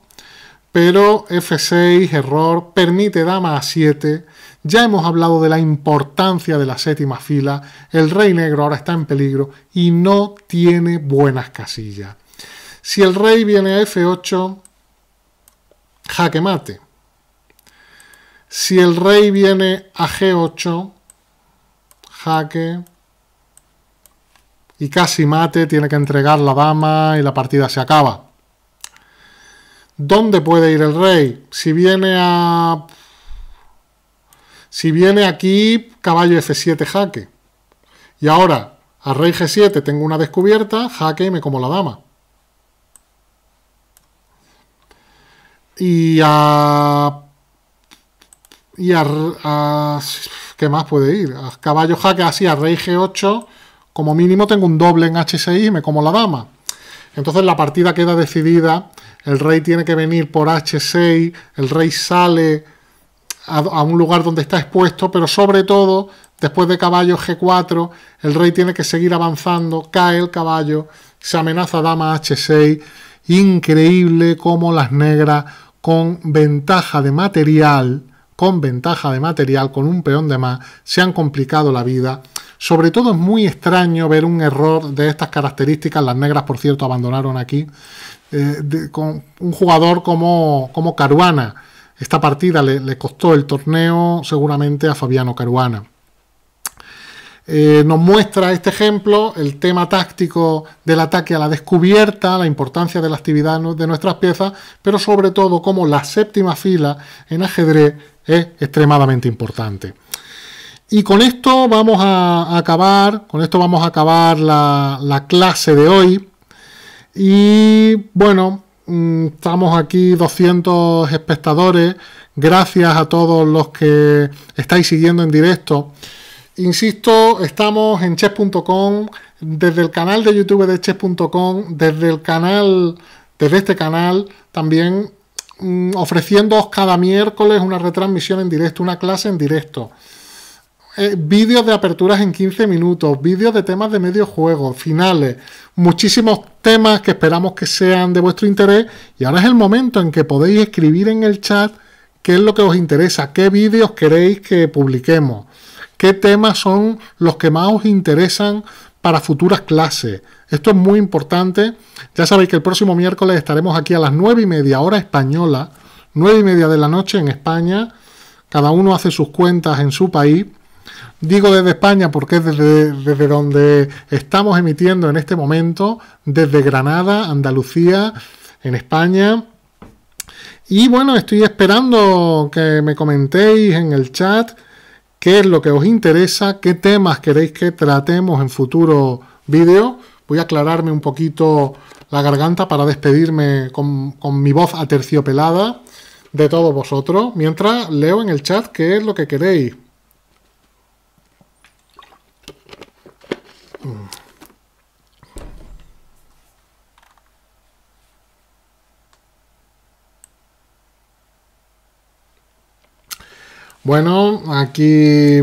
Pero F6, error, permite dama a 7. Ya hemos hablado de la importancia de la séptima fila. El rey negro ahora está en peligro y no tiene buenas casillas. Si el rey viene a F8, jaque mate. Si el rey viene a g8, jaque, y casi mate, tiene que entregar la dama y la partida se acaba. ¿Dónde puede ir el rey? Si viene a... Si viene aquí, caballo f7, jaque. Y ahora, a rey g7 tengo una descubierta, jaque y me como la dama. Y a y a, ¿Qué más puede ir? A caballo jaque así, a rey g8, como mínimo tengo un doble en h6 y me como la dama. Entonces la partida queda decidida, el rey tiene que venir por h6, el rey sale a, un lugar donde está expuesto, pero sobre todo, después de caballo g4, el rey tiene que seguir avanzando, cae el caballo, se amenaza dama h6, increíble como las negras con ventaja de material con ventaja de material, con un peón de más, se han complicado la vida. Sobre todo es muy extraño ver un error de estas características. Las negras, por cierto, abandonaron aquí. Eh, con un jugador como, Caruana. Esta partida le, costó el torneo seguramente a Fabiano Caruana. Eh, nos muestra este ejemplo el tema táctico del ataque a la descubierta, la importancia de la actividad de nuestras piezas, pero sobre todo cómo la séptima fila en ajedrez es extremadamente importante. Y con esto vamos a acabar, con esto vamos a acabar la, clase de hoy. Y bueno, mm, estamos aquí 200 espectadores. Gracias a todos los que estáis siguiendo en directo. Insisto, estamos en chess.com, desde el canal de YouTube de chess.com, desde el canal, desde este canal, también Mm, ofreciéndoos cada miércoles una retransmisión en directo, una clase en directo. Eh, vídeos de aperturas en 15 minutos, vídeos de temas de medio juego, finales, muchísimos temas que esperamos que sean de vuestro interés. Y ahora es el momento en que podéis escribir en el chat qué es lo que os interesa, qué vídeos queréis que publiquemos, qué temas son los que más os interesan para futuras clases. Esto es muy importante. Ya sabéis que el próximo miércoles estaremos aquí a las 9 y media hora española, 9 y media de la noche en España. Cada uno hace sus cuentas en su país. Digo desde España porque es desde, desde donde estamos emitiendo en este momento, desde Granada, Andalucía, en España. Y bueno, estoy esperando que me comentéis en el chat qué es lo que os interesa, qué temas queréis que tratemos en futuro vídeo. Voy a aclararme un poquito la garganta para despedirme con, mi voz aterciopelada de todos vosotros, mientras leo en el chat qué es lo que queréis. Bueno, aquí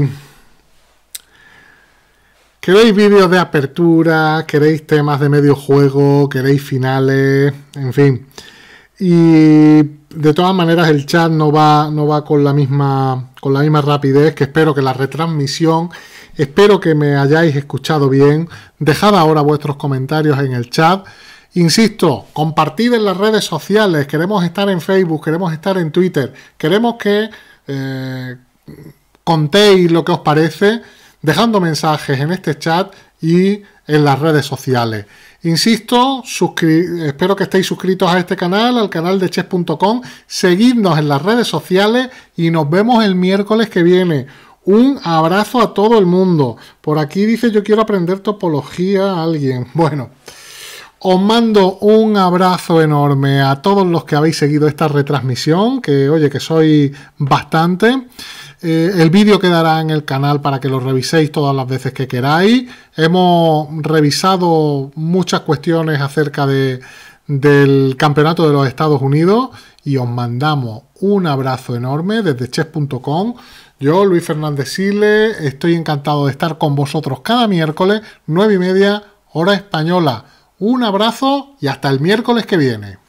¿Queréis vídeos de apertura? ¿Queréis temas de medio juego? ¿Queréis finales? En fin. Y de todas maneras el chat no va, no va con, la misma, con la misma rapidez que espero que la retransmisión. Espero que me hayáis escuchado bien. Dejad ahora vuestros comentarios en el chat. Insisto, compartid en las redes sociales. Queremos estar en Facebook, queremos estar en Twitter. Queremos que eh, contéis lo que os parece dejando mensajes en este chat y en las redes sociales. Insisto, espero que estéis suscritos a este canal, al canal de chess.com, seguidnos en las redes sociales y nos vemos el miércoles que viene. Un abrazo a todo el mundo. Por aquí dice yo quiero aprender topología a alguien. Bueno, os mando un abrazo enorme a todos los que habéis seguido esta retransmisión, que oye que soy bastante. Eh, el vídeo quedará en el canal para que lo reviséis todas las veces que queráis. Hemos revisado muchas cuestiones acerca del Campeonato de los Estados Unidos y os mandamos un abrazo enorme desde chess.com. Yo, Luis Fernández Sile, estoy encantado de estar con vosotros cada miércoles, 9 y media, hora española. Un abrazo y hasta el miércoles que viene.